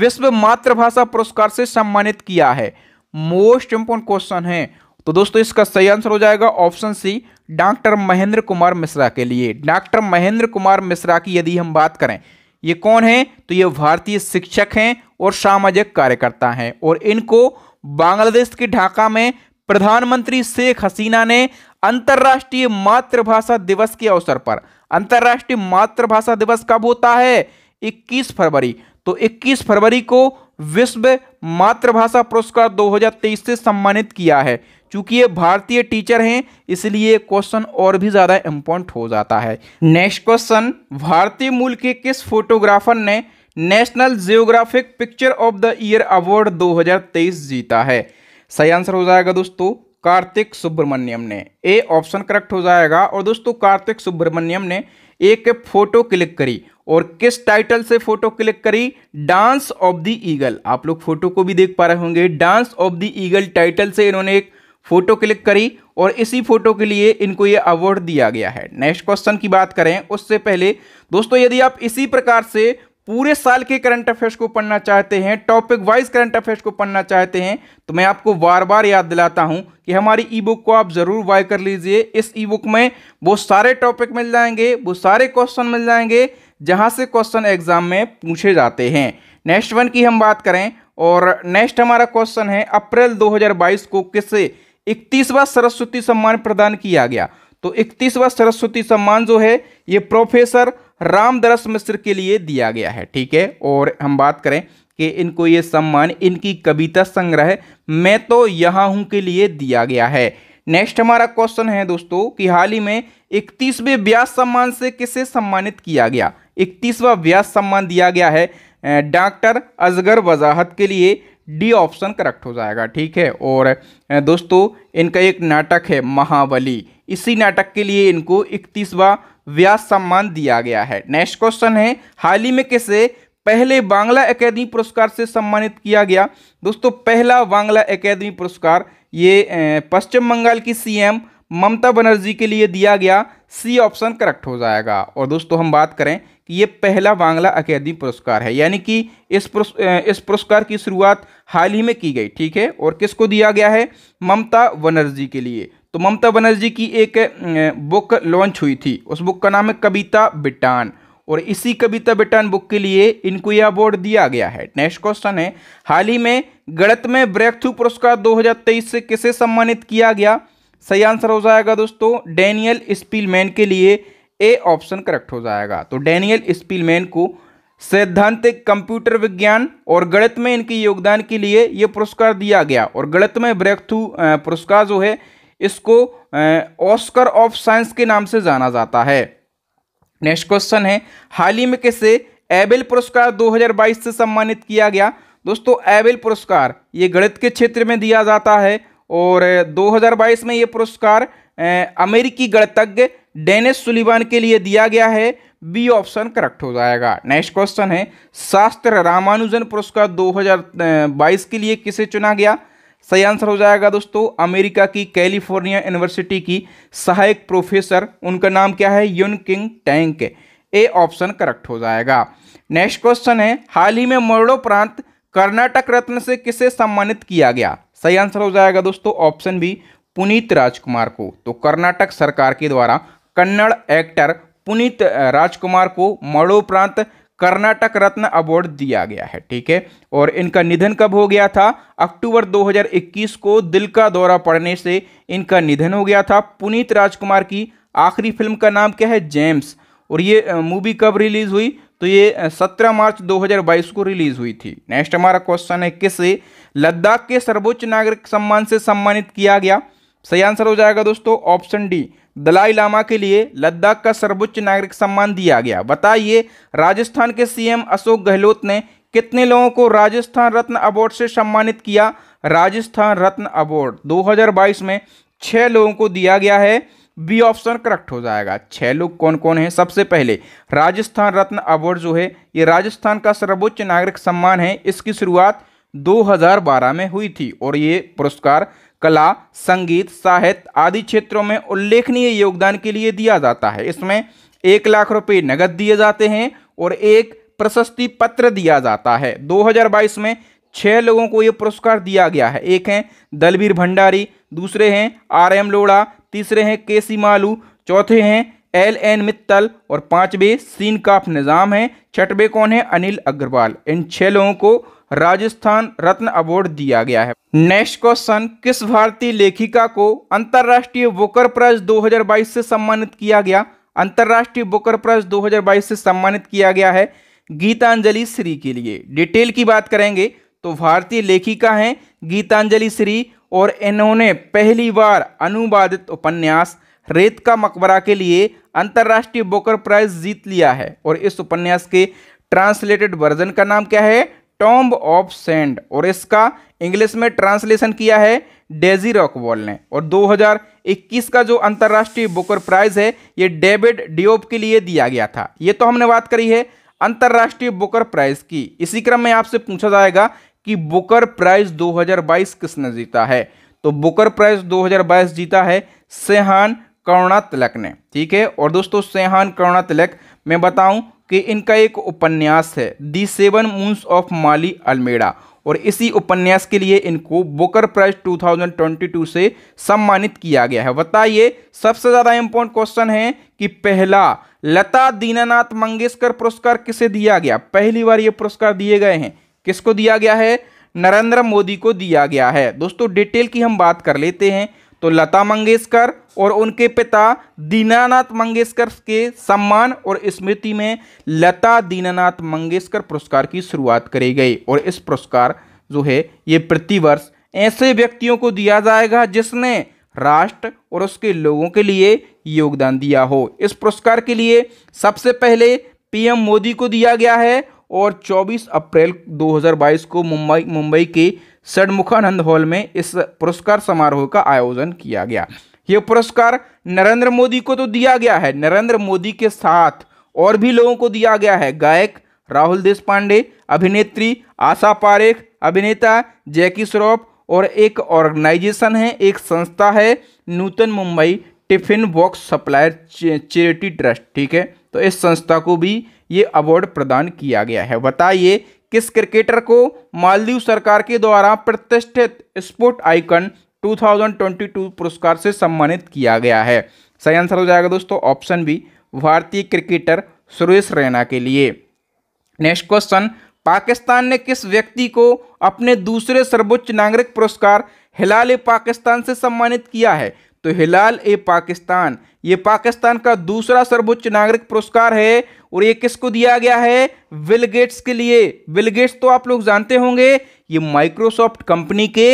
विश्व मातृभाषा पुरस्कार से सम्मानित किया है मोस्ट इंपोर्टेंट क्वेश्चन है तो दोस्तों इसका सही आंसर हो जाएगा option C doctor Mahendra Kumar Mishra के लिए डॉक्टर महेंद्र कुमार मिश्रा की यदि हम बात करें ये कौन है तो ये भारतीय शिक्षक हैं और सामाजिक कार्यकर्ता हैं और इनको बांग्लादेश के ढाका में प्रधानमंत्री शेख हसीना ने अंतर्राष्ट्रीय मातृभाषा दिवस के अवसर पर अंतर्राष्ट्रीय मातृभाषा दिवस कब होता है 21 फरवरी तो 21 फरवरी को विश्व मातृभाषा पुरस्कार 2023 से सम्मानित किया है चूंकि ये भारतीय टीचर हैं इसलिए क्वेश्चन और भी ज़्यादा इंपॉर्टेंट हो जाता है नेक्स्ट क्वेश्चन भारतीय मूल के किस फोटोग्राफर ने National Geographic picture of the year award 2023 जीता है सही आंसर हो जाएगा दोस्तों कार्तिक सुब्रमण्यम ने ए ऑप्शन करेक्ट हो जाएगा और दोस्तों कार्तिक सुब्रमण्यम ने एक फोटो क्लिक करी और किस टाइटल से फोटो क्लिक करी डांस ऑफ द ईगल आप लोग फोटो को भी देख पा रहे होंगे dance of the eagle title से इन्होंने एक फोटो क्लिक करी और इसी फोटो के लिए इनको ये अवार्ड दिया गया है नेक्स्ट क्वेश्चन की बात करें उससे पहले दोस्तों यदि आप इसी प्रकार से पूरे साल के करंट अफेयर्स को पढ़ना चाहते हैं टॉपिक वाइज करंट अफेयर्स को पढ़ना चाहते हैं तो मैं आपको बार बार याद दिलाता हूं कि हमारी ई बुक को आप जरूर बाय कर लीजिए इस ई बुक में वो सारे टॉपिक मिल जाएंगे वो सारे क्वेश्चन मिल जाएंगे जहां से क्वेश्चन एग्जाम में पूछे जाते हैं नेक्स्ट वन की हम बात करें और नेक्स्ट हमारा क्वेश्चन है अप्रैल 2022 को किसे इकतीसवा सरस्वती सम्मान प्रदान किया गया तो इकतीसवा सरस्वती सम्मान जो है ये प्रोफेसर रामदरस मिश्र के लिए दिया गया है ठीक है और हम बात करें कि इनको ये सम्मान इनकी कविता संग्रह मैं तो यहाँ हूँ के लिए दिया गया है नेक्स्ट हमारा क्वेश्चन है दोस्तों कि हाल ही में इकतीसवें व्यास सम्मान से किसे सम्मानित किया गया इकतीसवा व्यास सम्मान दिया गया है डॉक्टर अजगर वजाहत के लिए डी ऑप्शन करेक्ट हो जाएगा ठीक है और दोस्तों इनका एक नाटक है महाबली इसी नाटक के लिए इनको इकतीसवा व्यास सम्मान दिया गया है नेक्स्ट क्वेश्चन है हाल ही में किसे पहले बांग्ला एकेडमी पुरस्कार से सम्मानित किया गया दोस्तों पहला बांग्ला एकेडमी पुरस्कार ये पश्चिम बंगाल की सीएम ममता बनर्जी के लिए दिया गया सी ऑप्शन करेक्ट हो जाएगा और दोस्तों हम बात करें कि ये पहला बांग्ला अकेदमी पुरस्कार है यानी कि इस इस पुरस्कार की शुरुआत हाल ही में की गई ठीक है और किसको दिया गया है ममता बनर्जी के लिए तो ममता बनर्जी की एक बुक लॉन्च हुई थी उस बुक का नाम है कविता बिटान और इसी कविता बिटान बुक के लिए इनको यह अवार्ड दिया गया है नेक्स्ट क्वेश्चन है हाल ही में गणित में ब्रेक थ्रू पुरस्कार 2023 से किसे सम्मानित किया गया सही आंसर हो जाएगा दोस्तों डेनियल स्पीलमैन के लिए ए ऑप्शन करेक्ट हो जाएगा तो डेनियल स्पीलमैन को सैद्धांतिक कंप्यूटर विज्ञान और गणित में इनके योगदान के लिए ये पुरस्कार दिया गया और गणित में ब्रेक थ्रू पुरस्कार जो है इसको ऑस्कर ऑफ साइंस के नाम से जाना जाता है नेक्स्ट क्वेश्चन है हाल ही में किसे एबेल पुरस्कार 2022 से सम्मानित किया गया दोस्तों एबेल पुरस्कार ये गणित के क्षेत्र में दिया जाता है और 2022 में ये पुरस्कार अमेरिकी गणितज्ञ डेनिस सुलिवान के लिए दिया गया है बी ऑप्शन करेक्ट हो जाएगा नेक्स्ट क्वेश्चन है शास्त्र रामानुजन पुरस्कार 2022 के लिए किसे चुना गया सही आंसर हो जाएगा दोस्तों अमेरिका की कैलिफोर्निया यूनिवर्सिटी की सहायक प्रोफेसर उनका नाम क्या है यून किंग टैंक ए ऑप्शन करेक्ट हो जाएगा नेक्स्ट क्वेश्चन है हाल ही में मरणोपरांत कर्नाटक रत्न से किसे सम्मानित किया गया सही आंसर हो जाएगा दोस्तों ऑप्शन बी पुनीत राजकुमार को तो कर्नाटक सरकार के द्वारा कन्नड़ एक्टर पुनीत राजकुमार को मरणोपरांत कर्नाटक रत्न अवार्ड दिया गया है ठीक है और इनका निधन कब हो गया था अक्टूबर 2021 को दिल का दौरा पड़ने से इनका निधन हो गया था पुनीत राजकुमार की आखिरी फिल्म का नाम क्या है जेम्स और ये मूवी कब रिलीज हुई तो ये 17 मार्च 2022 को रिलीज हुई थी नेक्स्ट हमारा क्वेश्चन है किसे लद्दाख के सर्वोच्च नागरिक सम्मान से सम्मानित किया गया सही आंसर हो जाएगा दोस्तों ऑप्शन डी दलाई लामा के लिए लद्दाख का सर्वोच्च नागरिक सम्मान दिया गया बताइए राजस्थान के सीएम अशोक गहलोत ने कितने लोगों को राजस्थान रत्न अवार्ड से सम्मानित किया राजस्थान रत्न अवार्ड 2022 में छः लोगों को दिया गया है बी ऑप्शन करेक्ट हो जाएगा छः लोग कौन कौन हैं सबसे पहले राजस्थान रत्न अवार्ड जो है ये राजस्थान का सर्वोच्च नागरिक सम्मान है इसकी शुरुआत 2012 में हुई थी और ये पुरस्कार कला संगीत साहित्य आदि क्षेत्रों में उल्लेखनीय योगदान के लिए दिया जाता है इसमें एक लाख रुपये नगद दिए जाते हैं और एक प्रशस्ति पत्र दिया जाता है 2022 में छः लोगों को ये पुरस्कार दिया गया है एक हैं दलवीर भंडारी दूसरे हैं आर एम लोड़ा तीसरे हैं के सी मालू चौथे हैं एल एन मित्तल और पांचवे सीन काफ निज़ाम हैं छठवे कौन है अनिल अग्रवाल इन छः लोगों को राजस्थान रत्न अवार्ड दिया गया है नेक्स्ट क्वेश्चन किस भारतीय लेखिका को अंतर्राष्ट्रीय बुकर प्राइज 2022 से सम्मानित किया गया अंतर्राष्ट्रीय बुकर प्राइज 2022 से सम्मानित किया गया है गीतांजलि श्री के लिए डिटेल की बात करेंगे तो भारतीय लेखिका हैं गीतांजलि श्री और इन्होंने पहली बार अनुवादित उपन्यास रेत का मकबरा के लिए अंतर्राष्ट्रीय बुकर प्राइज जीत लिया है और इस उपन्यास के ट्रांसलेटेड वर्जन का नाम क्या है टॉम्ब ऑफ सेंड और इसका इंग्लिश में ट्रांसलेशन किया है डेजी रॉकवॉल ने और 2021 का जो अंतर्राष्ट्रीय बुकर प्राइज है ये डेविड डिओप के लिए दिया गया था ये तो हमने बात करी है अंतर्राष्ट्रीय बुकर प्राइज की इसी क्रम में आपसे पूछा जाएगा कि बुकर प्राइज 2022 किसने जीता है तो बुकर प्राइज 2022 जीता है सेहान करुणा तिलक ने ठीक है और दोस्तों सेहान करुणा तिलक मैं बताऊं कि इनका एक उपन्यास है the seven moons of Maali Almeida और इसी उपन्यास के लिए इनको बुकर प्राइज 2022 से सम्मानित किया गया है बताइए सबसे ज़्यादा इम्पोर्टेंट क्वेश्चन है कि पहला लता दीनानाथ मंगेशकर पुरस्कार किसे दिया गया पहली बार ये पुरस्कार दिए गए हैं किसको दिया गया है नरेंद्र मोदी को दिया गया है दोस्तों डिटेल की हम बात कर लेते हैं तो लता मंगेशकर और उनके पिता दीनानाथ मंगेशकर के सम्मान और स्मृति में लता दीनानाथ मंगेशकर पुरस्कार की शुरुआत करी गई और इस पुरस्कार जो है ये प्रतिवर्ष ऐसे व्यक्तियों को दिया जाएगा जिसने राष्ट्र और उसके लोगों के लिए योगदान दिया हो इस पुरस्कार के लिए सबसे पहले पीएम मोदी को दिया गया है और 24 अप्रैल 2022 को मुंबई मुंबई के षडमुखानंद हॉल में इस पुरस्कार समारोह का आयोजन किया गया ये पुरस्कार नरेंद्र मोदी को तो दिया गया है नरेंद्र मोदी के साथ और भी लोगों को दिया गया है गायक राहुल देशपांडे अभिनेत्री आशा पारेख अभिनेता जैकी श्रॉफ और एक ऑर्गेनाइजेशन है एक संस्था है Nutan Mumbai tiffin box supplier charity trust ठीक है तो इस संस्था को भी ये अवार्ड प्रदान किया गया है बताइए किस क्रिकेटर को मालदीव सरकार के द्वारा प्रतिष्ठित स्पोर्ट आइकन 2022 पुरस्कार से सम्मानित किया गया है सही आंसर हो जाएगा दोस्तों ऑप्शन बी भारतीय क्रिकेटर सुरेश रैना के लिए नेक्स्ट क्वेश्चन पाकिस्तान ने किस व्यक्ति को अपने दूसरे सर्वोच्च नागरिक पुरस्कार हिलाल ए पाकिस्तान से सम्मानित किया है तो हिलाल ए पाकिस्तान ये पाकिस्तान का दूसरा सर्वोच्च नागरिक पुरस्कार है और ये किसको दिया गया है विल गेट्स के लिए विल गेट्स तो आप लोग जानते होंगे ये माइक्रोसॉफ्ट कंपनी के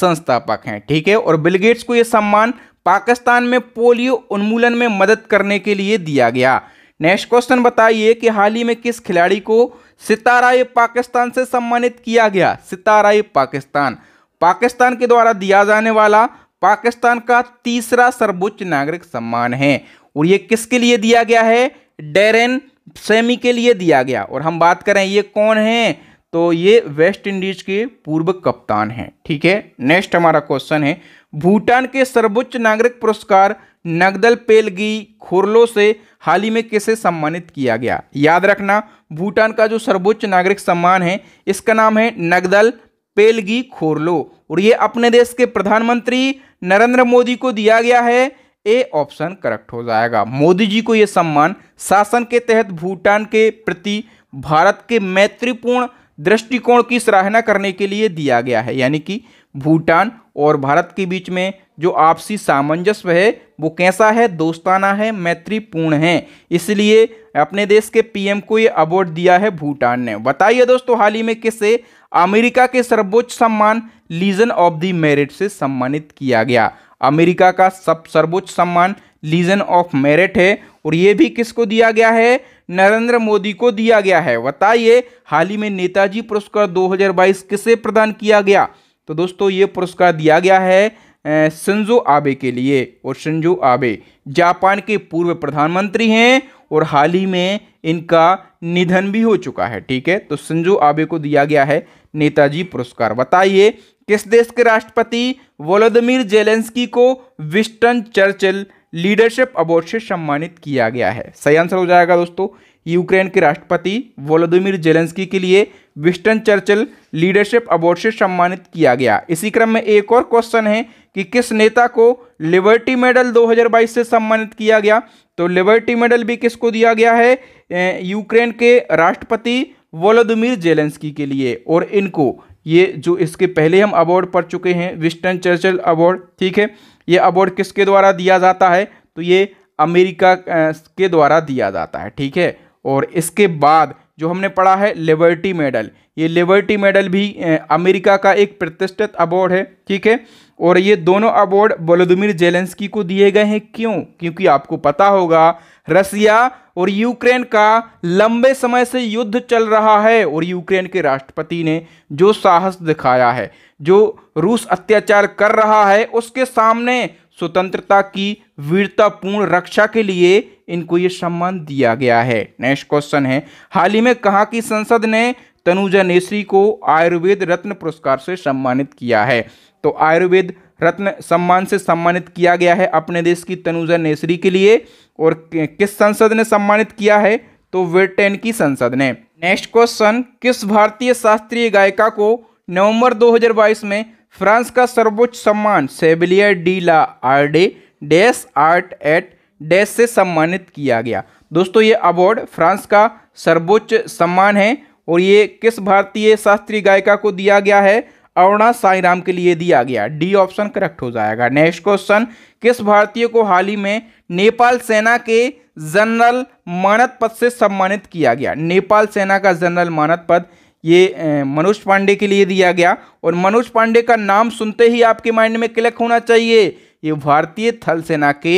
संस्थापक हैं ठीक है और बिल गेट्स को यह सम्मान पाकिस्तान में पोलियो उन्मूलन में मदद करने के लिए दिया गया नेक्स्ट क्वेश्चन बताइए कि हाल ही में किस खिलाड़ी को सितारा पाकिस्तान से सम्मानित किया गया सितारा पाकिस्तान पाकिस्तान के द्वारा दिया जाने वाला पाकिस्तान का तीसरा सर्वोच्च नागरिक सम्मान है और ये किसके लिए दिया गया है डेरेन सेमी के लिए दिया गया और हम बात करें ये कौन है तो ये वेस्ट इंडीज के पूर्व कप्तान हैं ठीक है नेक्स्ट हमारा क्वेश्चन है भूटान के सर्वोच्च नागरिक पुरस्कार नगदल पेलगी खोरलो से हाल ही में किसे सम्मानित किया गया याद रखना भूटान का जो सर्वोच्च नागरिक सम्मान है इसका नाम है नगदल पेलगी खोरलो और ये अपने देश के प्रधानमंत्री नरेंद्र मोदी को दिया गया है ए ऑप्शन करेक्ट हो जाएगा मोदी जी को यह सम्मान शासन के तहत भूटान के प्रति भारत के मैत्रीपूर्ण दृष्टिकोण की सराहना करने के लिए दिया गया है यानी कि भूटान और भारत के बीच में जो आपसी सामंजस्य है वो कैसा है दोस्ताना है मैत्रीपूर्ण है इसलिए अपने देश के पीएम को ये अवार्ड दिया है भूटान ने बताइए दोस्तों हाल ही में किसे अमेरिका के सर्वोच्च सम्मान लीजन ऑफ दी मेरिट से सम्मानित किया गया अमेरिका का सब सर्वोच्च सम्मान लीजन ऑफ मेरिट है और ये भी किसको दिया गया है नरेंद्र मोदी को दिया गया है बताइए हाल ही में नेताजी पुरस्कार 2022 किसे प्रदान किया गया तो दोस्तों ये पुरस्कार दिया गया है सिंजो आबे के लिए और सिंजो आबे जापान के पूर्व प्रधानमंत्री हैं और हाल ही में इनका निधन भी हो चुका है ठीक है तो सिंजो आबे को दिया गया है नेताजी पुरस्कार बताइए किस देश के राष्ट्रपति वोलोदमीर जेलेंस्की को विस्टन चर्चिल लीडरशिप अवार्ड से सम्मानित किया गया है सही आंसर हो जाएगा दोस्तों यूक्रेन के राष्ट्रपति वोलोदिमिर जेलेंस्की के लिए विस्टन चर्चिल लीडरशिप अवार्ड से सम्मानित किया गया इसी क्रम में एक और क्वेश्चन है कि किस नेता को लिबर्टी मेडल 2022 से सम्मानित किया गया तो लिबर्टी मेडल भी किसको दिया गया है यूक्रेन के राष्ट्रपति वोलोदिमिर जेलेंस्की के लिए और इनको ये जो इसके पहले हम अवार्ड पढ़ चुके हैं विस्टन चर्चल अवार्ड ठीक है ये अवार्ड किसके द्वारा दिया जाता है तो ये अमेरिका के द्वारा दिया जाता है ठीक है और इसके बाद जो हमने पढ़ा है लिबर्टी मेडल ये लिबर्टी मेडल भी अमेरिका का एक प्रतिष्ठित अवार्ड है ठीक है और ये दोनों अवार्ड वोलोदिमिर जेलेंस्की को दिए गए हैं क्यों क्योंकि आपको पता होगा रसिया और यूक्रेन का लंबे समय से युद्ध चल रहा है और यूक्रेन के राष्ट्रपति ने जो साहस दिखाया है जो रूस अत्याचार कर रहा है उसके सामने स्वतंत्रता की वीरतापूर्ण रक्षा के लिए इनको ये सम्मान दिया गया है नेक्स्ट क्वेश्चन है हाल ही में कहा कि संसद ने तनुजा नेसरी को आयुर्वेद रत्न पुरस्कार से सम्मानित किया है तो आयुर्वेद रत्न सम्मान से सम्मानित किया गया है अपने देश की तनुजा नेसरी के लिए और किस संसद ने सम्मानित किया है तो ब्रिटेन की संसद ने नेक्स्ट क्वेश्चन किस भारतीय शास्त्रीय गायिका को नवंबर 2022 में फ्रांस का सर्वोच्च सम्मान सेबिलियर डी ला आर्डे डेस आर्ट एट डेस से सम्मानित किया गया दोस्तों ये अवार्ड फ्रांस का सर्वोच्च सम्मान है और ये किस भारतीय शास्त्रीय गायिका को दिया गया है अरुणा साईराम के लिए दिया गया डी ऑप्शन करेक्ट हो जाएगा नेक्स्ट क्वेश्चन किस भारतीय को हाल ही में नेपाल सेना के जनरल मानत पद से सम्मानित किया गया नेपाल सेना का जनरल मानत पद ये मनोज पांडे के लिए दिया गया और मनोज पांडे का नाम सुनते ही आपके माइंड में क्लिक होना चाहिए ये भारतीय थल सेना के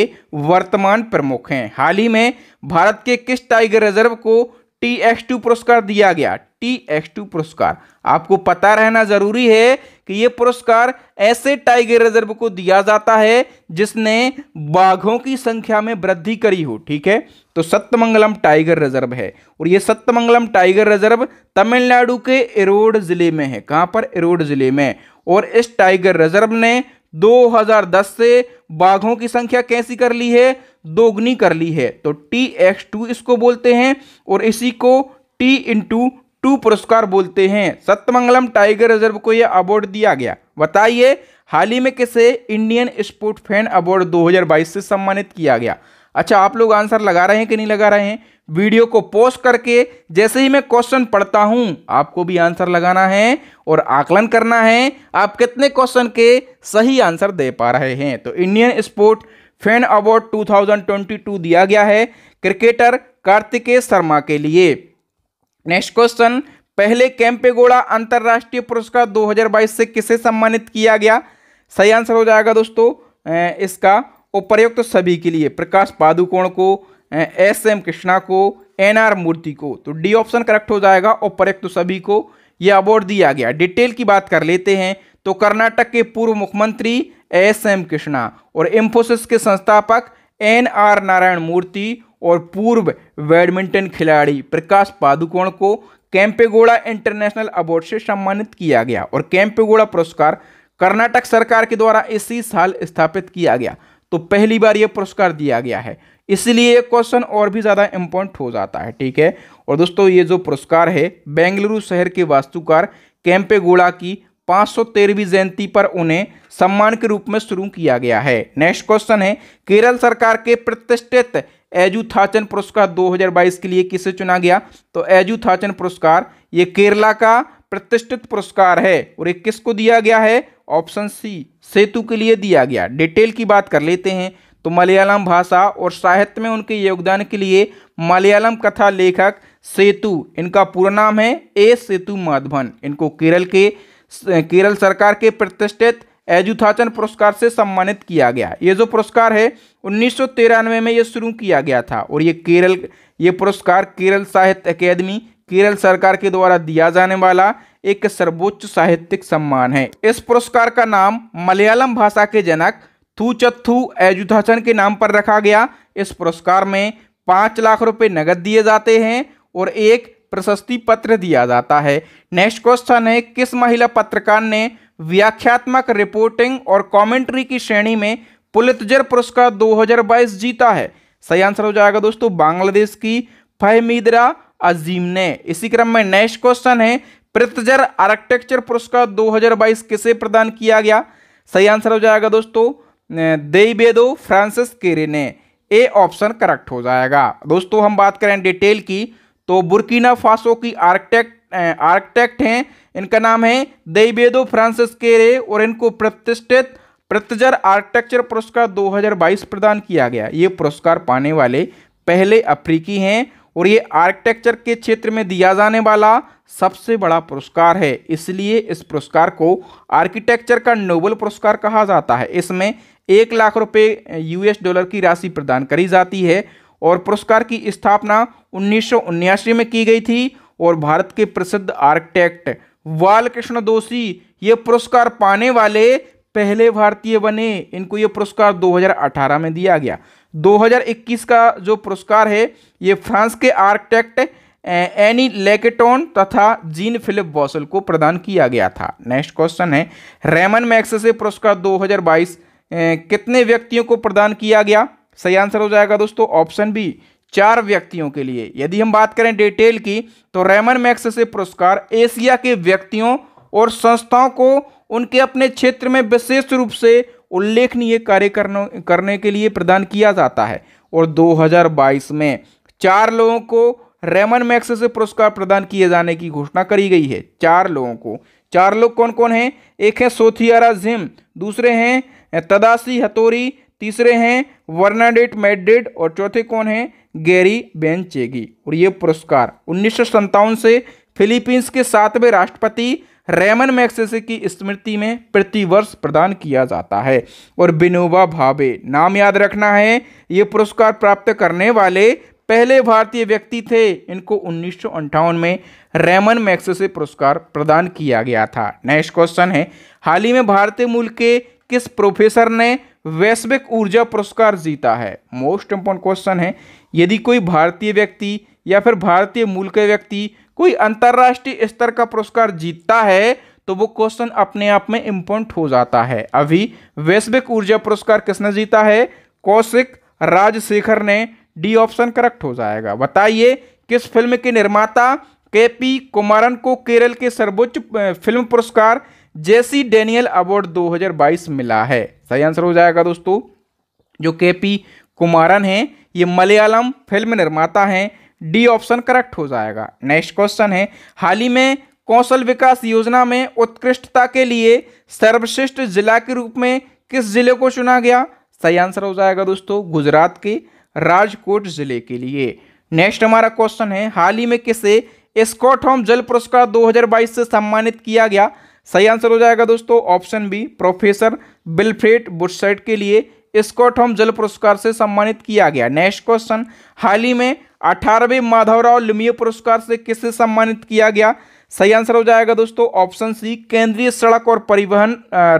वर्तमान प्रमुख हैं हाल ही में भारत के किस टाइगर रिजर्व को टी एक्स टू पुरस्कार दिया गया टी एक्स टू पुरस्कार आपको पता रहना जरूरी है कि ये पुरस्कार ऐसे टाइगर रिजर्व को दिया जाता है जिसने बाघों की संख्या में वृद्धि करी हो ठीक है तो सत्यमंगलम टाइगर रिजर्व है और ये सत्यमंगलम टाइगर रिजर्व तमिलनाडु के इरोड जिले में है कहां पर इरोड जिले में और इस टाइगर रिजर्व ने 2010 से बाघों की संख्या कैसी कर ली है दोगुनी कर ली है तो टी एक्स टू इसको बोलते हैं और इसी को टी इंटू टू पुरस्कार बोलते हैं सत्यमंगलम टाइगर रिजर्व को यह अवार्ड दिया गया बताइए हाल ही में किसे इंडियन स्पोर्ट फैन अवार्ड 2022 से सम्मानित किया गया अच्छा आप लोग आंसर लगा रहे हैं कि नहीं लगा रहे हैं वीडियो को पोस्ट करके जैसे ही मैं क्वेश्चन पढ़ता हूं आपको भी आंसर लगाना है और आकलन करना है आप कितने क्वेश्चन के सही आंसर दे पा रहे हैं तो इंडियन स्पोर्ट फैन अवार्ड 2022 दिया गया है क्रिकेटर कार्तिकेय शर्मा के लिए नेक्स्ट क्वेश्चन पहले कैंपेगोड़ा अंतर्राष्ट्रीय पुरस्कार 2022 से किसे सम्मानित किया गया सही आंसर हो जाएगा दोस्तों इसका उपरयुक्त तो सभी के लिए प्रकाश पादुकोण को एस एम कृष्णा को एन आर मूर्ति को तो डी ऑप्शन करेक्ट हो जाएगा उपरयुक्त तो सभी को यह अवार्ड दिया गया डिटेल की बात कर लेते हैं तो कर्नाटक के पूर्व मुख्यमंत्री एस एम कृष्णा और इंफोसिस के संस्थापक एन आर नारायण मूर्ति और पूर्व बैडमिंटन खिलाड़ी प्रकाश पादुकोण को कैंपेगोड़ा इंटरनेशनल अवार्ड से सम्मानित किया गया और कैंपेगोड़ा पुरस्कार कर्नाटक सरकार के द्वारा इसी साल स्थापित किया गया तो पहली बार यह पुरस्कार दिया गया है इसलिए यह क्वेश्चन और भी ज़्यादा इम्पोर्टेंट हो जाता है ठीक है और दोस्तों ये जो पुरस्कार है बेंगलुरु शहर के वास्तुकार कैंपेगोड़ा की पाँच सौ तेरहवीं जयंती पर उन्हें सम्मान के रूप में शुरू किया गया है नेक्स्ट क्वेश्चन है केरल सरकार के प्रतिष्ठित थाचन पुरस्कार 2022 के लिए किसे चुना गया तो थाचन पुरस्कार ये केरला का प्रतिष्ठित पुरस्कार है और ये किसको दिया गया है ऑप्शन सी सेतु के लिए दिया गया डिटेल की बात कर लेते हैं तो मलयालम भाषा और साहित्य में उनके योगदान के लिए मलयालम कथा लेखक सेतु इनका पूरा नाम है ए सेतु माधवन इनको केरल के केरल सरकार के प्रतिष्ठित एजुथाचन पुरस्कार से सम्मानित किया गया ये जो पुरस्कार है उन्नीस में ये शुरू किया गया था और ये केरल ये पुरस्कार केरल साहित्य अकेदमी केरल सरकार के द्वारा दिया जाने वाला एक सर्वोच्च साहित्यिक सम्मान है इस पुरस्कार का नाम मलयालम भाषा के जनक थूचत्थू एजुथाचन के नाम पर रखा गया इस पुरस्कार में पाँच लाख रुपए नगद दिए जाते हैं और एक प्रशस्ति पत्र दिया जाता है नेक्स्ट क्वेश्चन है किस महिला पत्रकार ने व्याख्यात्मक रिपोर्टिंग और कमेंट्री की श्रेणी में पुलितजर पुरस्कार 2022 जीता है सही आंसर हो जाएगा दोस्तों बांग्लादेश की फहमीदरा अजीम ने इसी क्रम में नेक्स्ट क्वेश्चन है पृथ्जर आर्किटेक्चर पुरस्कार 2022 किसे प्रदान किया गया सही आंसर हो जाएगा दोस्तों देबेदो फ्रांसिस केरे ने ए ऑप्शन करेक्ट हो जाएगा दोस्तों हम बात करें डिटेल की तो बुर्किना फासो की आर्किटेक्ट आर्किटेक्ट हैं इनका नाम है दईबेदो फ्रांसिस केरे और इनको प्रतिष्ठित प्रतिजर आर्किटेक्चर पुरस्कार 2022 प्रदान किया गया ये पुरस्कार पाने वाले पहले अफ्रीकी हैं और ये आर्किटेक्चर के क्षेत्र में दिया जाने वाला सबसे बड़ा पुरस्कार है इसलिए इस पुरस्कार को आर्किटेक्चर का नोबल पुरस्कार कहा जाता है इसमें एक लाख रुपए यूएस डॉलर की राशि प्रदान करी जाती है और पुरस्कार की स्थापना उन्नीस में की गई थी और भारत के प्रसिद्ध आर्किटेक्ट बालकृष्ण दोषी ये पुरस्कार पाने वाले पहले भारतीय बने इनको ये पुरस्कार 2018 में दिया गया 2021 का जो पुरस्कार है ये फ्रांस के आर्किटेक्ट एनी लेकेटोन तथा जीन फिलिप बॉसल को प्रदान किया गया था नेक्स्ट क्वेश्चन है रेमन मैक्स से पुरस्कार 2022 कितने व्यक्तियों को प्रदान किया गया सही आंसर हो जाएगा दोस्तों ऑप्शन बी चार व्यक्तियों के लिए यदि हम बात करें डिटेल की तो रेमन मैक्स से पुरस्कार एशिया के व्यक्तियों और संस्थाओं को उनके अपने क्षेत्र में विशेष रूप से उल्लेखनीय कार्य करने के लिए प्रदान किया जाता है और 2022 में चार लोगों को रेमन मैक्स से पुरस्कार प्रदान किए जाने की घोषणा करी गई है चार लोगों को चार लोग कौन कौन हैं एक है सोथियारा जिम दूसरे हैं तदासी हतोरी तीसरे हैं वर्नाडेट मैड्रिड और चौथे कौन हैं गैरी बेंचेगी और ये पुरस्कार उन्नीस से फिलीपींस के सातवें राष्ट्रपति रेमन मैक्सेसे की स्मृति में प्रतिवर्ष प्रदान किया जाता है और बिनोबा भावे नाम याद रखना है ये पुरस्कार प्राप्त करने वाले पहले भारतीय व्यक्ति थे इनको उन्नीस में रेमन मैक्सेसे पुरस्कार प्रदान किया गया था नेक्स्ट क्वेश्चन है हाल ही में भारतीय मूल के किस प्रोफेसर ने वैश्विक ऊर्जा पुरस्कार जीता है मोस्ट इम्पोर्टेंट क्वेश्चन है यदि कोई भारतीय व्यक्ति या फिर भारतीय मूल के व्यक्ति कोई अंतर्राष्ट्रीय स्तर का पुरस्कार जीतता है तो वो क्वेश्चन अपने आप में इम्पोर्टेंट हो जाता है अभी वैश्विक ऊर्जा पुरस्कार किसने जीता है कौशिक राजशेखर ने डी ऑप्शन करेक्ट हो जाएगा बताइए किस फिल्म के निर्माता के पी कुमारन को केरल के सर्वोच्च फिल्म पुरस्कार जेसी डेनियल अवार्ड 2022 मिला है सही आंसर हो जाएगा दोस्तों जो के पी कुमारन है ये मलयालम फिल्म निर्माता हैं डी ऑप्शन करेक्ट हो जाएगा नेक्स्ट क्वेश्चन है हाल ही में कौशल विकास योजना में उत्कृष्टता के लिए सर्वश्रेष्ठ जिला के रूप में किस जिले को चुना गया सही आंसर हो जाएगा दोस्तों गुजरात के राजकोट जिले के लिए नेक्स्ट हमारा क्वेश्चन है हाल ही में किसे स्कॉट होम जल पुरस्कार 2022 से सम्मानित किया गया सही आंसर हो जाएगा दोस्तों ऑप्शन बी प्रोफेसर बिलफ्रेड बुशसेट के लिए स्कॉट होम जल पुरस्कार से सम्मानित किया गया नेक्स्ट क्वेश्चन हाल ही में अठारहवें माधवराव लिमियो पुरस्कार से किसे सम्मानित किया गया सही आंसर हो जाएगा दोस्तों ऑप्शन सी केंद्रीय सड़क और परिवहन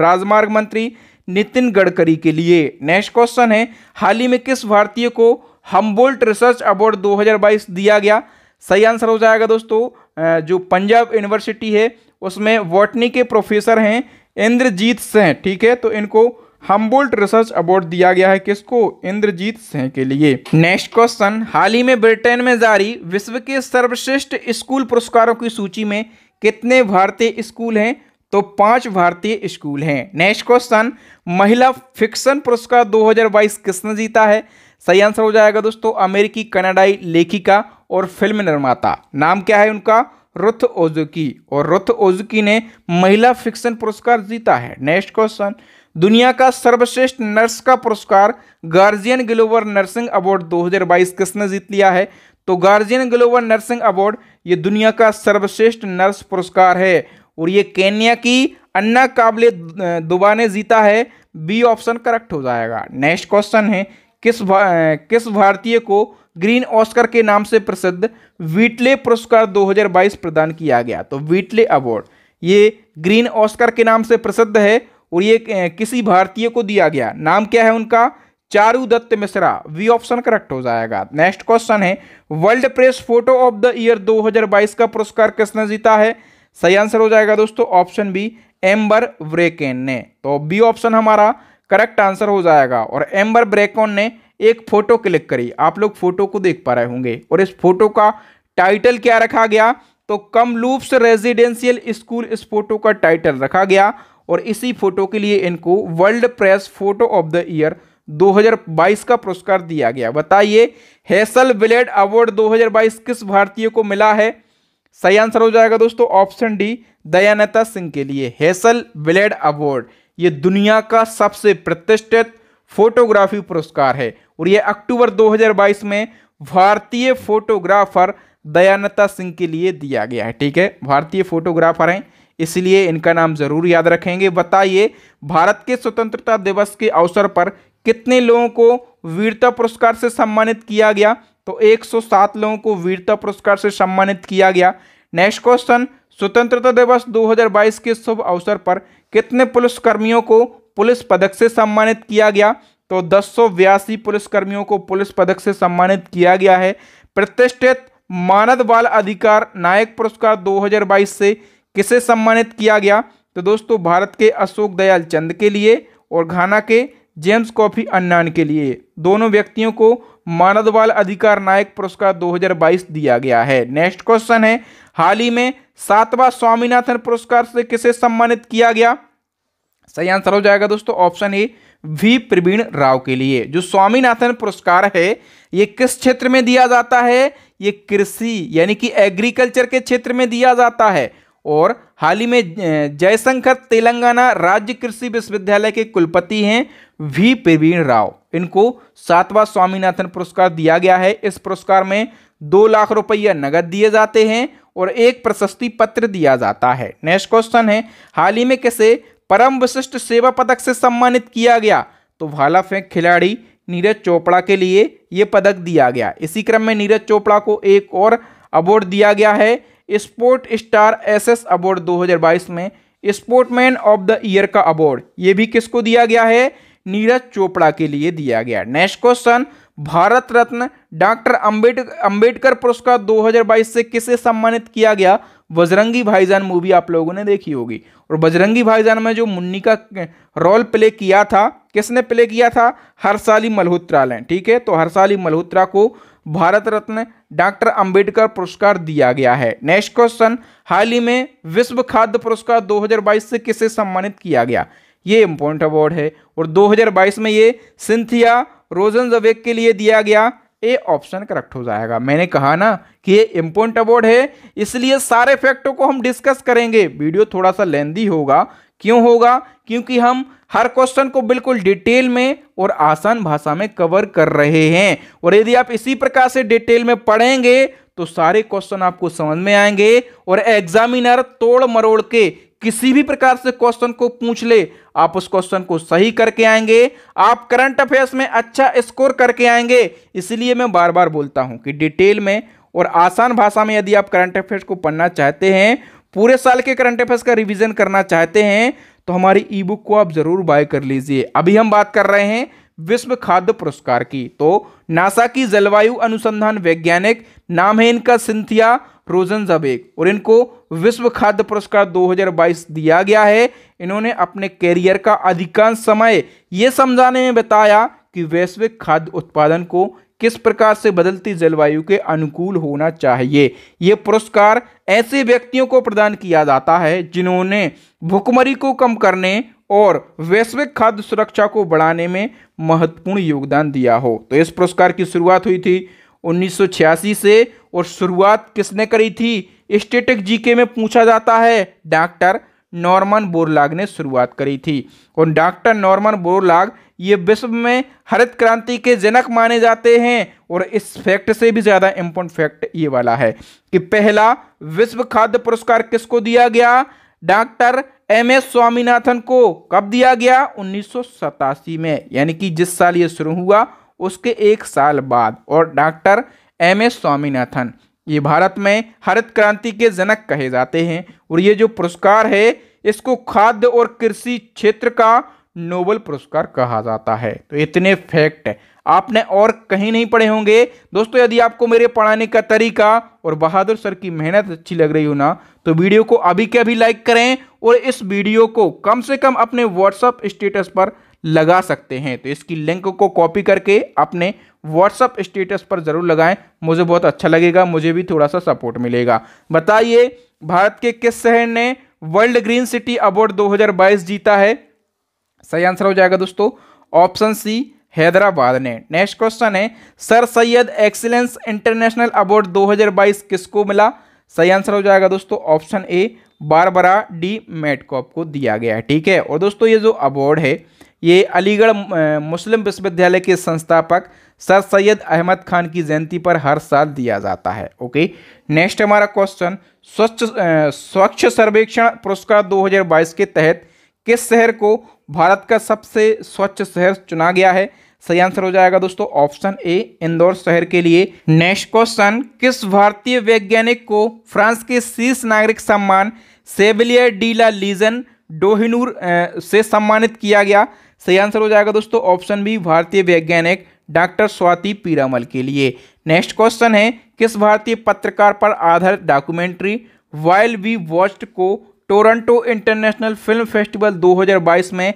राजमार्ग मंत्री नितिन गडकरी के लिए नेक्स्ट क्वेश्चन है हाल ही में किस भारतीय को हम्बोल्ट रिसर्च अवार्ड 2022 दिया गया सही आंसर हो जाएगा दोस्तों जो पंजाब यूनिवर्सिटी है उसमें वॉटनी के प्रोफेसर हैं इंद्रजीत सिंह ठीक है तो इनको हम्बोल्ट रिसर्च अवार्ड दिया गया है किसको इंद्रजीत सिंह के लिए नेक्स्ट क्वेश्चन हाल ही में ब्रिटेन में जारी विश्व के सर्वश्रेष्ठ स्कूल पुरस्कारों की सूची में कितने भारतीय स्कूल हैं तो पांच भारतीय स्कूल हैं नेक्स्ट क्वेश्चन महिला फिक्शन पुरस्कार 2022 किसने जीता है सही आंसर हो जाएगा दोस्तों अमेरिकी कनाडाई लेखिका और फिल्म निर्माता नाम क्या है उनका रुथ ओजुकी और रुथ ओजुकी ने महिला फिक्शन पुरस्कार जीता है नेक्स्ट क्वेश्चन दुनिया का सर्वश्रेष्ठ नर्स का पुरस्कार गार्जियन ग्लोबल नर्सिंग अवार्ड 2022 किसने जीत लिया है तो गार्जियन ग्लोबल नर्सिंग अवार्ड ये दुनिया का सर्वश्रेष्ठ नर्स पुरस्कार है और ये केन्या की अन्ना काबले दुबा ने जीता है बी ऑप्शन करेक्ट हो जाएगा नेक्स्ट क्वेश्चन है किस भा, किस भारतीय को ग्रीन ऑस्कर के नाम से प्रसिद्ध वीटले पुरस्कार 2022 प्रदान किया गया तो वीटले अवार्ड ये ग्रीन ऑस्कर के नाम से प्रसिद्ध है और ये किसी भारतीय को दिया गया नाम क्या है उनका Charu Dutt Mishra B option correct हो जाएगा नेक्स्ट क्वेश्चन है world press photo of the year 2022 का पुरस्कार किसने जीता है सही आंसर हो जाएगा दोस्तों ऑप्शन बी एम्बर ब्रेकेन ने तो बी ऑप्शन हमारा करेक्ट आंसर हो जाएगा और एम्बर ब्रेकोन ने एक फ़ोटो क्लिक करी आप लोग फ़ोटो को देख पा रहे होंगे और इस फोटो का टाइटल क्या रखा गया तो कमलूप्स रेजिडेंशियल स्कूल इस फोटो का टाइटल रखा गया और इसी फोटो के लिए इनको world press photo of the year 2022 का पुरस्कार दिया गया बताइए हेसल ब्लेड अवार्ड 2022 किस भारतीय को मिला है सही आंसर हो जाएगा दोस्तों ऑप्शन डी दयानता सिंह के लिए हेसल ब्लेड अवार्ड ये दुनिया का सबसे प्रतिष्ठित फोटोग्राफी पुरस्कार है और यह अक्टूबर 2022 में भारतीय फोटोग्राफर दयानता सिंह के लिए दिया गया है ठीक है भारतीय फोटोग्राफर हैं इसलिए इनका नाम जरूर याद रखेंगे बताइए भारत के स्वतंत्रता दिवस के अवसर पर कितने लोगों को वीरता पुरस्कार से सम्मानित किया गया तो 107 लोगों को वीरता पुरस्कार से सम्मानित किया गया नेक्स्ट क्वेश्चन स्वतंत्रता दिवस 2022 के शुभ अवसर पर कितने पुलिसकर्मियों को पुलिस पदक से सम्मानित किया गया तो दस पुलिसकर्मियों को पुलिस पदक से सम्मानित किया गया है प्रतिष्ठित मानद बाल अधिकार नायक पुरस्कार 2022 से किसे सम्मानित किया गया तो दोस्तों भारत के अशोक दयाल चंद के लिए और घाना के जेम्स कॉफी अन्नान के लिए दोनों व्यक्तियों को मानद बाल अधिकार नायक पुरस्कार 2022 दिया गया है नेक्स्ट क्वेश्चन है हाल ही में सातवां स्वामीनाथन पुरस्कार से किसे सम्मानित किया गया सही आंसर हो जाएगा दोस्तों option A V Praveen Rao के लिए जो स्वामीनाथन पुरस्कार है ये किस क्षेत्र में दिया जाता है ये कृषि यानी कि एग्रीकल्चर के क्षेत्र में दिया जाता है और हाल ही में जयशंकर तेलंगाना राज्य कृषि विश्वविद्यालय के कुलपति हैं वी प्रवीण राव इनको सातवां स्वामीनाथन पुरस्कार दिया गया है इस पुरस्कार में दो लाख रुपया नगद दिए जाते हैं और एक प्रशस्ति पत्र दिया जाता है नेक्स्ट क्वेश्चन है हाल ही में किसे परम विशिष्ट सेवा पदक से सम्मानित किया गया तो भाला फेंक खिलाड़ी नीरज चोपड़ा के लिए ये पदक दिया गया इसी क्रम में नीरज चोपड़ा को एक और अवार्ड दिया गया है स्पोर्ट स्टार एसएस अवार्ड 2022 में स्पोर्टमैन ऑफ द ईयर का अवार्ड ये भी किसको दिया गया है नीरज चोपड़ा के लिए दिया गया next question Bharat Ratna doctor Ambedkar पुरस्कार 2022 से किसे सम्मानित किया गया बजरंगी भाईजान मूवी आप लोगों ने देखी होगी और बजरंगी भाईजान में जो मुन्नी का रोल प्ले किया था किसने प्ले किया था हरसाली मल्होत्रा ने ठीक है तो हरसाली मल्होत्रा को भारत रत्न डॉक्टर अंबेडकर पुरस्कार दिया गया है नेक्स्ट क्वेश्चन हाल ही में विश्व खाद्य पुरस्कार 2022 से किसे सम्मानित किया गया ये इंपॉर्टेंट अवार्ड है और 2022 में ये सिंथिया रोजन जवेक के लिए दिया गया ए ऑप्शन करेक्ट हो जाएगा मैंने कहा ना कि ये इम्पोर्टेंट अवार्ड है इसलिए सारे फैक्टों को हम डिस्कस करेंगे वीडियो थोड़ा सा लेंदी होगा क्यों होगा क्योंकि हम हर क्वेश्चन को बिल्कुल डिटेल में और आसान भाषा में कवर कर रहे हैं और यदि आप इसी प्रकार से डिटेल में पढ़ेंगे तो सारे क्वेश्चन आपको समझ में आएंगे और एग्जामिनर तोड़ मरोड़ के किसी भी प्रकार से क्वेश्चन को पूछ ले आप उस क्वेश्चन को सही करके आएंगे आप करंट अफेयर्स में अच्छा स्कोर करके आएंगे इसलिए मैं बार बार बोलता हूं कि डिटेल में और आसान भाषा में यदि आप करंट अफेयर्स को पढ़ना चाहते हैं पूरे साल के करंट अफेयर्स का रिविजन करना चाहते हैं तो हमारी ई बुक को आप जरूर बाय कर लीजिए अभी हम बात कर रहे हैं विश्व खाद्य पुरस्कार की तो नासा की जलवायु अनुसंधान वैज्ञानिक नाम है इनका सिंथिया रोजन जबेक और इनको विश्व खाद्य पुरस्कार 2022 दिया गया है इन्होंने अपने कैरियर का अधिकांश समय ये समझाने में बताया कि वैश्विक खाद्य उत्पादन को किस प्रकार से बदलती जलवायु के अनुकूल होना चाहिए ये पुरस्कार ऐसे व्यक्तियों को प्रदान किया जाता है जिन्होंने भुखमरी को कम करने और वैश्विक खाद्य सुरक्षा को बढ़ाने में महत्वपूर्ण योगदान दिया हो तो इस पुरस्कार की शुरुआत हुई थी 1986 से और शुरुआत किसने करी थी स्टेटिक जीके में पूछा जाता है डॉक्टर नॉर्मन बोरलाग ने शुरुआत करी थी और डॉक्टर नॉर्मन बोरलाग ये विश्व में हरित क्रांति के जनक माने जाते हैं और इस फैक्ट से भी ज़्यादा इम्पोर्टेंट फैक्ट ये वाला है कि पहला विश्व खाद्य पुरस्कार किसको दिया गया डॉक्टर एम एस स्वामीनाथन को कब दिया गया उन्नीस में यानी कि जिस साल ये शुरू हुआ उसके एक साल बाद और डॉक्टर एम एस स्वामीनाथन ये भारत में हरित क्रांति के जनक कहे जाते हैं और ये जो पुरस्कार है इसको खाद्य और कृषि क्षेत्र का नोबल पुरस्कार कहा जाता है तो इतने फैक्ट आपने और कहीं नहीं पढ़े होंगे दोस्तों यदि आपको मेरे पढ़ाने का तरीका और बहादुर सर की मेहनत अच्छी लग रही हो ना तो वीडियो को अभी के अभी लाइक करें और इस वीडियो को कम से कम अपने व्हाट्सअप स्टेटस पर लगा सकते हैं तो इसकी लिंक को कॉपी करके अपने व्हाट्सअप स्टेटस पर ज़रूर लगाएं मुझे बहुत अच्छा लगेगा मुझे भी थोड़ा सा सपोर्ट मिलेगा बताइए भारत के किस शहर ने वर्ल्ड ग्रीन सिटी अवार्ड 2022 जीता है सही आंसर हो जाएगा दोस्तों ऑप्शन सी हैदराबाद ने नेक्स्ट क्वेश्चन है sir Syed excellence international award 2022 किसको मिला सही आंसर हो जाएगा दोस्तों option A Barbara D Metcalf को दिया गया है ठीक है और दोस्तों ये जो अवार्ड है ये अलीगढ़ मुस्लिम विश्वविद्यालय के संस्थापक सर सैयद अहमद खान की जयंती पर हर साल दिया जाता है ओके नेक्स्ट हमारा क्वेश्चन स्वच्छ स्वच्छ सर्वेक्षण पुरस्कार 2022 के तहत किस शहर को भारत का सबसे स्वच्छ शहर चुना गया है सही आंसर हो जाएगा दोस्तों ऑप्शन ए इंदौर शहर के लिए नेक्स्ट क्वेश्चन किस भारतीय वैज्ञानिक को फ्रांस के शीर्ष नागरिक सम्मान सेविलियर डीला लीजन डोहिनूर से सम्मानित किया गया सही आंसर हो जाएगा दोस्तों ऑप्शन बी भारतीय वैज्ञानिक डॉक्टर स्वाति पीरामल के लिए नेक्स्ट क्वेश्चन है किस भारतीय पत्रकार पर आधारित डॉक्यूमेंट्री वाइल वी वॉच्ड को टोरंटो इंटरनेशनल फिल्म फेस्टिवल 2022 में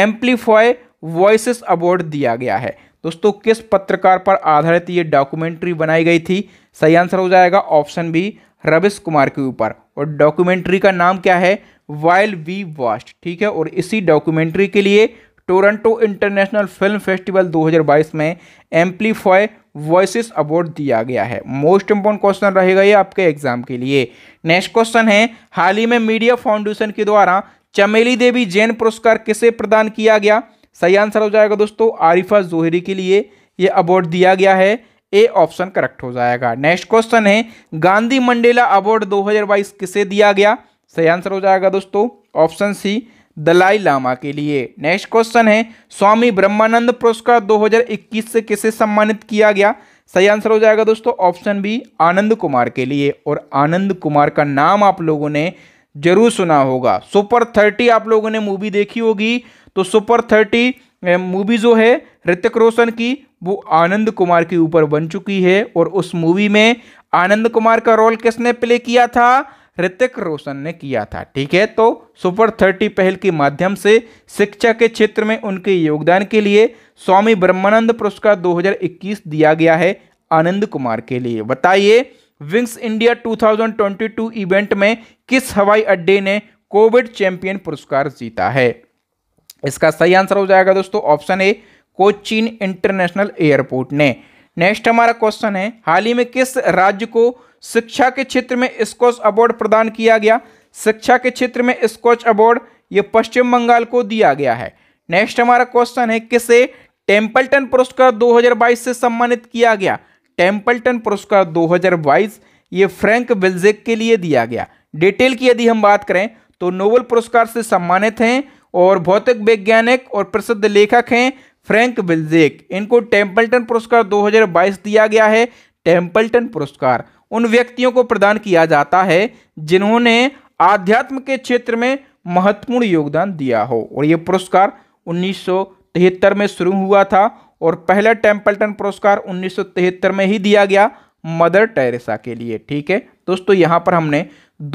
एम्पलीफाई वॉइस अवार्ड दिया गया है दोस्तों किस पत्रकार पर आधारित ये डॉक्यूमेंट्री बनाई गई थी सही आंसर हो जाएगा ऑप्शन बी रविश कुमार के ऊपर और डॉक्यूमेंट्री का नाम क्या है वाइल्ड वी वास्ट ठीक है और इसी डॉक्यूमेंट्री के लिए टोरंटो इंटरनेशनल फिल्म फेस्टिवल 2022 में एम्पलीफाई वॉइस अवार्ड दिया गया है मोस्ट इंपॉर्टेंट क्वेश्चन रहेगा ये आपके एग्जाम के लिए नेक्स्ट क्वेश्चन है हाल ही में मीडिया फाउंडेशन के द्वारा चमेली देवी जैन पुरस्कार किसे प्रदान किया गया सही आंसर हो जाएगा दोस्तों आरिफा जोहरी के लिए ये अवार्ड दिया गया है ए ऑप्शन करेक्ट हो जाएगा नेक्स्ट क्वेश्चन है गांधी मंडेला अवार्ड 2022 किसे दिया गया सही आंसर हो जाएगा दोस्तों ऑप्शन सी दलाई लामा के लिए नेक्स्ट क्वेश्चन है स्वामी ब्रह्मानंद पुरस्कार 2021 से किसे सम्मानित किया गया सही आंसर हो जाएगा दोस्तों ऑप्शन बी आनंद कुमार के लिए और आनंद कुमार का नाम आप लोगों ने जरूर सुना होगा सुपर थर्टी आप लोगों ने मूवी देखी होगी तो सुपर थर्टी मूवी जो है ऋतिक रोशन की वो आनंद कुमार के ऊपर बन चुकी है और उस मूवी में आनंद कुमार का रोल किसने प्ले किया था ऋतिक रोशन ने किया था ठीक है तो सुपर थर्टी पहल के माध्यम से शिक्षा के क्षेत्र में उनके योगदान के लिए स्वामी ब्रह्मानंद पुरस्कार 2021 दिया गया है आनंद कुमार के लिए बताइए विंग्स इंडिया 2022 इवेंट में किस हवाई अड्डे ने कोविड चैंपियन पुरस्कार जीता है इसका सही आंसर हो जाएगा दोस्तों option A Cochin international airport ने नेक्स्ट हमारा क्वेश्चन है हाल ही में किस राज्य को शिक्षा के क्षेत्र में स्कॉच अवार्ड प्रदान किया गया शिक्षा के क्षेत्र में स्कॉच अवार्ड ये पश्चिम बंगाल को दिया गया है नेक्स्ट हमारा क्वेश्चन है किसे टेम्पल्टन पुरस्कार 2022 से सम्मानित किया गया टेम्पल्टन पुरस्कार 2022 ये फ्रैंक विल्जेक के लिए दिया गया डिटेल की यदि हम बात करें तो नोबल पुरस्कार से सम्मानित हैं और भौतिक वैज्ञानिक और प्रसिद्ध लेखक हैं फ्रैंक बिल्जेक इनको टेम्पल्टन पुरस्कार 2022 दिया गया है टेम्पल्टन पुरस्कार उन व्यक्तियों को प्रदान किया जाता है जिन्होंने आध्यात्म के क्षेत्र में महत्वपूर्ण योगदान दिया हो और ये पुरस्कार उन्नीस में शुरू हुआ था और पहला टेम्पल्टन पुरस्कार उन्नीस में ही दिया गया मदर टेरेसा के लिए ठीक है दोस्तों यहाँ पर हमने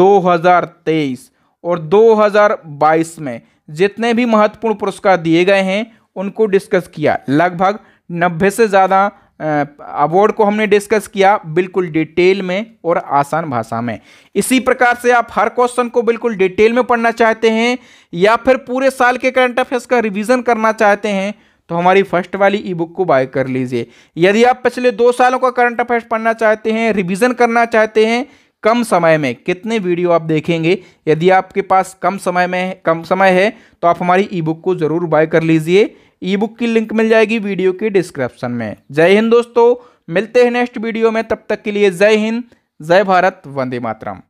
2023 और 2022 में जितने भी महत्वपूर्ण पुरस्कार दिए गए हैं उनको डिस्कस किया लगभग नब्बे से ज़्यादा अवार्ड को हमने डिस्कस किया बिल्कुल डिटेल में और आसान भाषा में इसी प्रकार से आप हर क्वेश्चन को बिल्कुल डिटेल में पढ़ना चाहते हैं या फिर पूरे साल के करंट अफेयर्स का रिवीजन करना चाहते हैं तो हमारी फर्स्ट वाली ई बुक को बाय कर लीजिए यदि आप पिछले दो सालों का करंट अफेयर्स पढ़ना चाहते हैं रिविज़न करना चाहते हैं कम समय में कितने वीडियो आप देखेंगे यदि आपके पास कम समय में कम समय है तो आप हमारी ई बुक को ज़रूर बाय कर लीजिए ई बुक की लिंक मिल जाएगी वीडियो के डिस्क्रिप्शन में जय हिंद दोस्तों मिलते हैं नेक्स्ट वीडियो में तब तक के लिए जय हिंद जय भारत वंदे मातरम